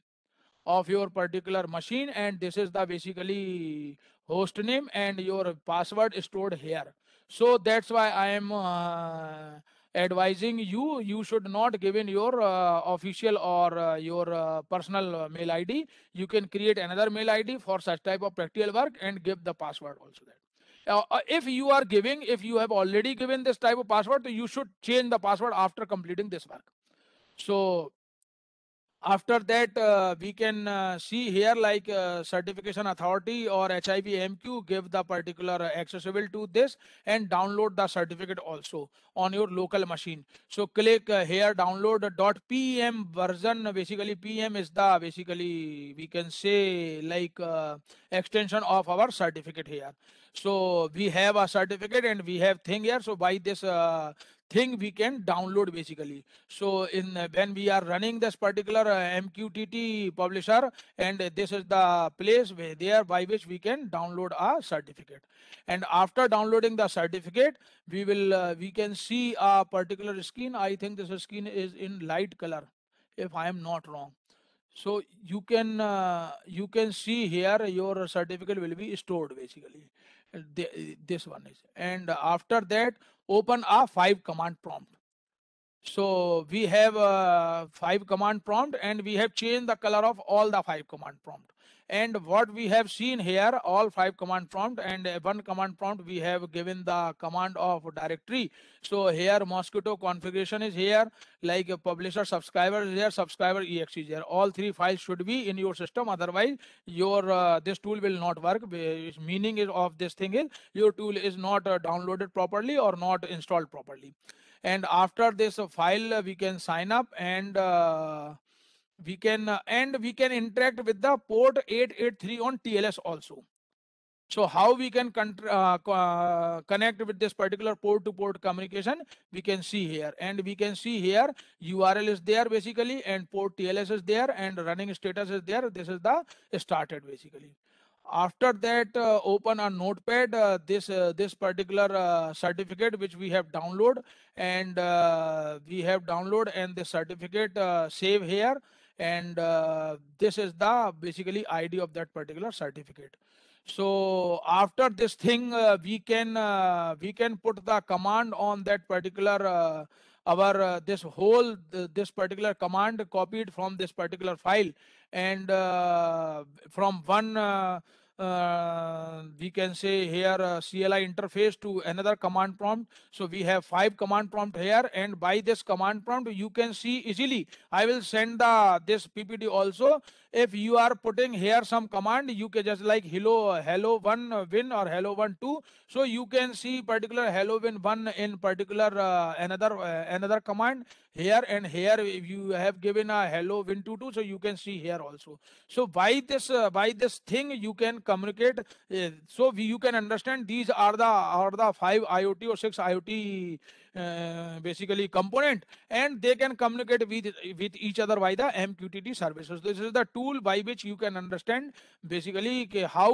of your particular machine and this is the basically host name and your password stored here so that's why i am uh, advising you you should not give in your uh, official or uh, your uh, personal uh, mail id you can create another mail id for such type of practical work and give the password also that uh, if you are giving if you have already given this type of password you should change the password after completing this work so after that uh, we can uh, see here like uh, certification authority or hiv mq give the particular uh, accessible to this and download the certificate also on your local machine so click uh, here download dot pm version basically pm is the basically we can say like uh, extension of our certificate here so we have a certificate and we have thing here so by this thing we can download basically. So in uh, when we are running this particular uh, MQTT publisher and this is the place where there by which we can download our certificate. And after downloading the certificate, we will uh, we can see a particular screen. I think this screen is in light color if I am not wrong so you can uh, you can see here your certificate will be stored basically this one is and after that open a five command prompt so we have a uh, five command prompt and we have changed the color of all the five command prompt and what we have seen here all five command prompt and one command prompt we have given the command of directory so here mosquito configuration is here like a publisher subscriber is here subscriber exe is here all three files should be in your system otherwise your uh, this tool will not work meaning is of this thing is your tool is not uh, downloaded properly or not installed properly and after this file uh, we can sign up and uh, we can uh, and we can interact with the port 883 on TLS also. So how we can uh, uh, connect with this particular port to port communication, we can see here and we can see here URL is there basically and port TLS is there and running status is there. This is the started basically. After that, uh, open a notepad, uh, this uh, this particular uh, certificate which we have download and we have download and the certificate save here and uh, this is the basically id of that particular certificate so after this thing uh, we can uh, we can put the command on that particular uh, our uh, this whole th this particular command copied from this particular file and uh, from one uh, we can say here uh, CLI interface to another command prompt. So we have five command prompt here and by this command prompt you can see easily I will send the this PPT also if you are putting here some command you can just like hello hello one uh, win or hello one two so you can see particular hello win one in particular uh, another uh, another command here and here if you have given a hello win two two so you can see here also so by this uh, by this thing you can communicate uh, so we, you can understand these are the are the five iot or six iot uh, basically component and they can communicate with with each other by the mqtt services this is the two tool by which you can understand basically how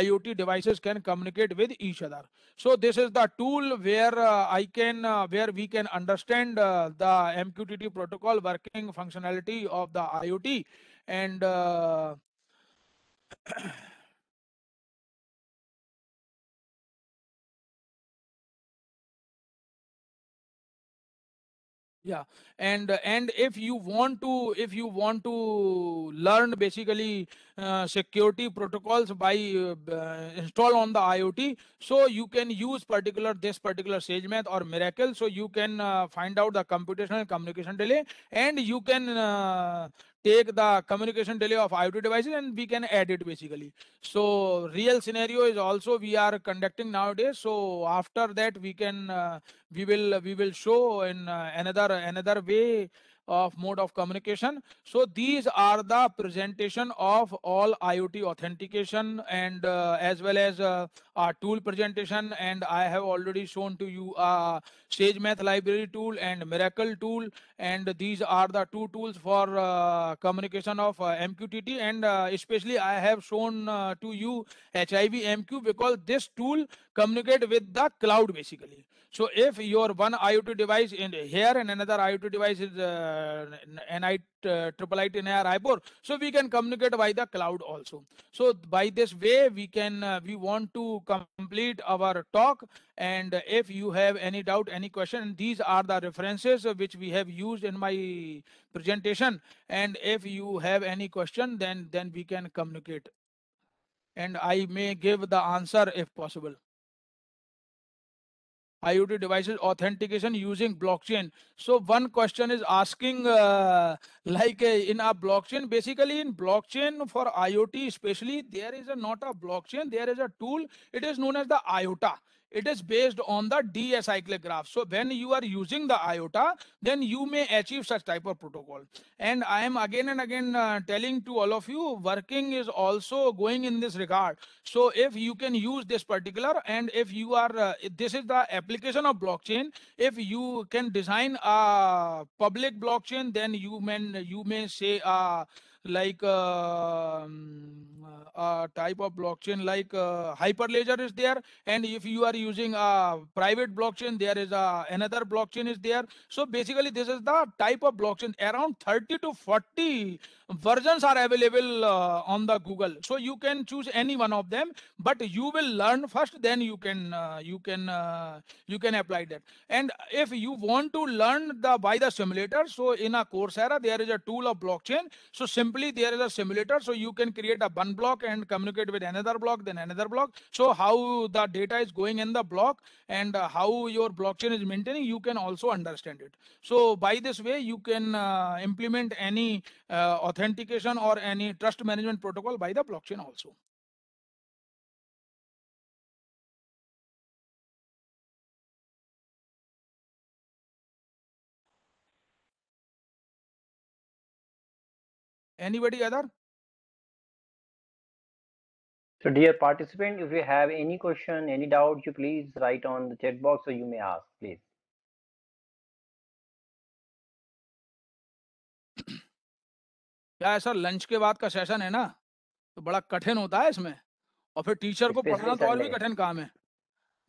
IoT devices can communicate with each other. So this is the tool where uh, I can uh, where we can understand uh, the MQTT protocol working functionality of the IoT and uh, yeah and and if you want to if you want to learn basically uh, security protocols by uh, install on the iot so you can use particular this particular sagemath or miracle so you can uh, find out the computational communication delay and you can uh, take the communication delay of IoT devices and we can add it basically. So real scenario is also we are conducting nowadays. So after that we can uh, we will we will show in uh, another another way of mode of communication. So these are the presentation of all IoT authentication and uh, as well as uh, our tool presentation and I have already shown to you uh, SageMath library tool and Miracle tool and these are the two tools for uh, communication of uh, MQTT and uh, especially I have shown uh, to you HIV MQ because this tool communicate with the cloud basically. So if your one IoT device in here and another IoT device is uh, NIT uh, in denier IBOR. So we can communicate by the cloud also. So by this way, we can uh, we want to complete our talk. And if you have any doubt, any question, these are the references which we have used in my presentation. And if you have any question, then then we can communicate. And I may give the answer if possible. IoT devices authentication using blockchain. So one question is asking uh, like uh, in a blockchain, basically in blockchain for IoT, especially there is a, not a blockchain, there is a tool. It is known as the IOTA it is based on the DSA acyclic graph. So when you are using the IOTA, then you may achieve such type of protocol. And I am again and again uh, telling to all of you, working is also going in this regard. So if you can use this particular, and if you are, uh, this is the application of blockchain. If you can design a public blockchain, then you may, you may say, uh, like uh, um, uh type of blockchain like uh, hyperledger is there and if you are using a private blockchain there is a, another blockchain is there so basically this is the type of blockchain around 30 to 40 versions are available uh, on the google so you can choose any one of them but you will learn first then you can uh, you can uh, you can apply that and if you want to learn the by the simulator so in a coursera there is a tool of blockchain so simply there is a simulator so you can create a one block and communicate with another block then another block so how the data is going in the block and uh, how your blockchain is maintaining you can also understand it so by this way you can uh, implement any uh, authentication or any trust management protocol by the blockchain also. Anybody other? So dear participant, if you have any question, any doubt, you please write on the chat box or you may ask, please. क्या ऐसा lunch के बाद का session है ना तो बड़ा कठिन होता है इसमें और फिर टीचर को पढ़ाना तो और भी कठिन काम है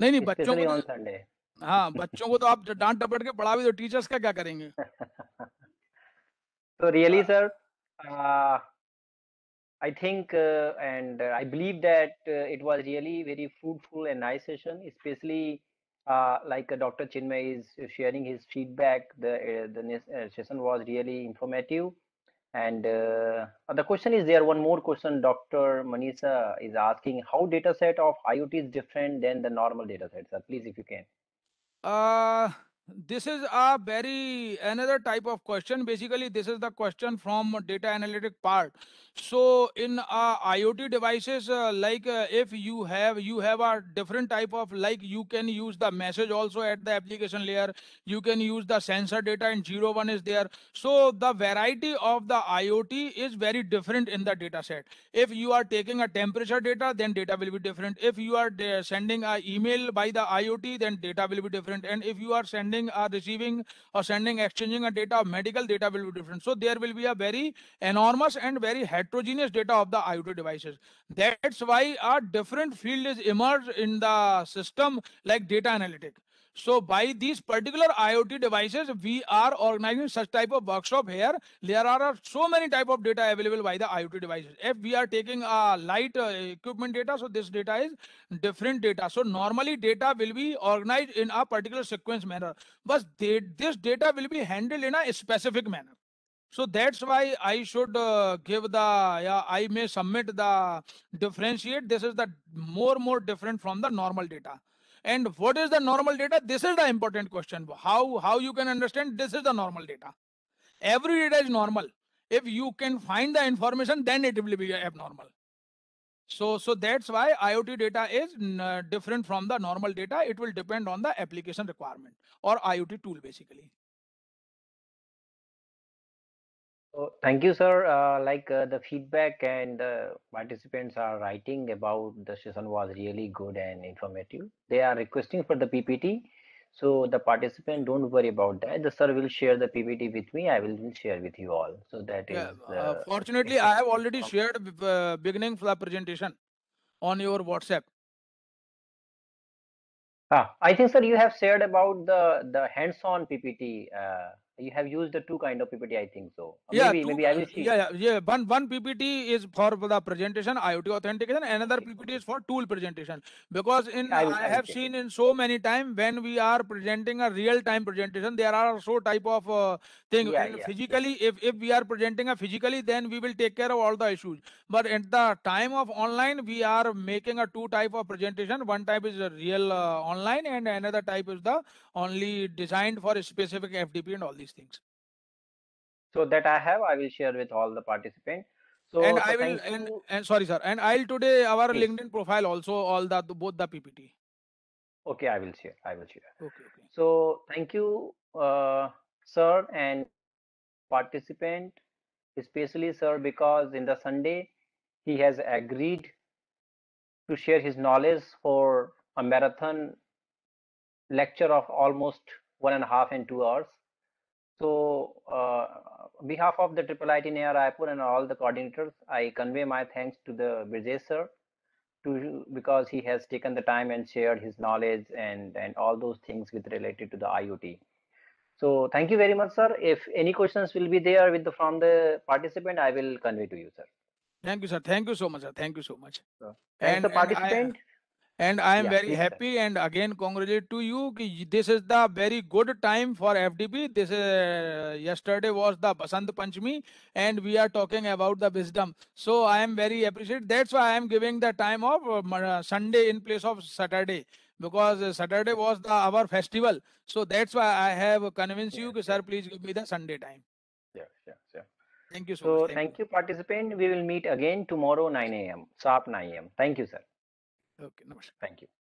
नहीं नहीं बच्चों को हाँ बच्चों को तो आप डांट डपट के पढ़ा भी तो टीचर्स का क्या करेंगे तो really sir I think uh, and uh, I believe that uh, it was really very fruitful and nice session, especially like Dr. Chinmay is sharing his feedback. The the session was really informative And uh, the question is there one more question Dr. Manisa is asking how data set of IoT is different than the normal data set. Sir, please, if you can. Uh, this is a very another type of question basically this is the question from data analytic part so in uh, iot devices uh, like uh, if you have you have a different type of like you can use the message also at the application layer you can use the sensor data and zero one is there so the variety of the iot is very different in the data set if you are taking a temperature data then data will be different if you are uh, sending a email by the iot then data will be different and if you are sending sending or uh, receiving or sending, exchanging a data of medical data will be different. So there will be a very enormous and very heterogeneous data of the IoT devices. That's why a different field is emerged in the system like data analytic. So by these particular IoT devices, we are organizing such type of workshop here. There are so many type of data available by the IoT devices. If we are taking a uh, light uh, equipment data, so this data is different data. So normally data will be organized in a particular sequence manner, but they, this data will be handled in a specific manner. So that's why I should uh, give the, yeah, I may submit the differentiate. This is the more, more different from the normal data and what is the normal data this is the important question how how you can understand this is the normal data every data is normal if you can find the information then it will be abnormal so so that's why iot data is uh, different from the normal data it will depend on the application requirement or iot tool basically So thank you, sir. Uh, like uh, the feedback and uh, participants are writing about the session was really good and informative. They are requesting for the PPT. So the participant, don't worry about that. The sir will share the PPT with me. I will share with you all. So that yeah, is. Uh, fortunately, I have already shared uh, beginning for the presentation on your WhatsApp. Ah, I think, sir, you have shared about the the hands-on PPT. Uh, you have used the two kind of ppt i think so yeah maybe, two, maybe i will see yeah, yeah yeah one one ppt is for the presentation iot authentication another ppt is for tool presentation because in i, will, I have seen in so many time when we are presenting a real time presentation there are also type of uh, thing yeah, yeah, physically yeah. if if we are presenting a physically then we will take care of all the issues but at the time of online we are making a two type of presentation one type is real uh, online and another type is the only designed for a specific fdp and all these these things so that i have i will share with all the participants so and i will and, and sorry sir and i'll today our yes. linkedin profile also all the both the ppt okay i will share i will share okay, okay. so thank you uh, sir and participant especially sir because in the sunday he has agreed to share his knowledge for a marathon lecture of almost one and a half and two hours so, uh, behalf of the Triple IT Nair and all the coordinators, I convey my thanks to the Brijesh sir to, because he has taken the time and shared his knowledge and, and all those things with related to the IoT. So thank you very much, sir. If any questions will be there with the, from the participant, I will convey to you, sir. Thank you, sir. Thank you so much, sir. Thank you so much. Sir. And, and the uh, participant. I, and i am yeah, very happy and again congratulate to you this is the very good time for fdb this is uh, yesterday was the basant panchami and we are talking about the wisdom so i am very appreciative. that's why i am giving the time of uh, uh, sunday in place of saturday because uh, saturday was the our festival so that's why i have convinced yeah, you yeah. sir please give me the sunday time yeah yeah yeah thank you so, so much. thank, thank you. you participant we will meet again tomorrow 9 a.m sharp 9 a.m thank you sir Okay, Thank you.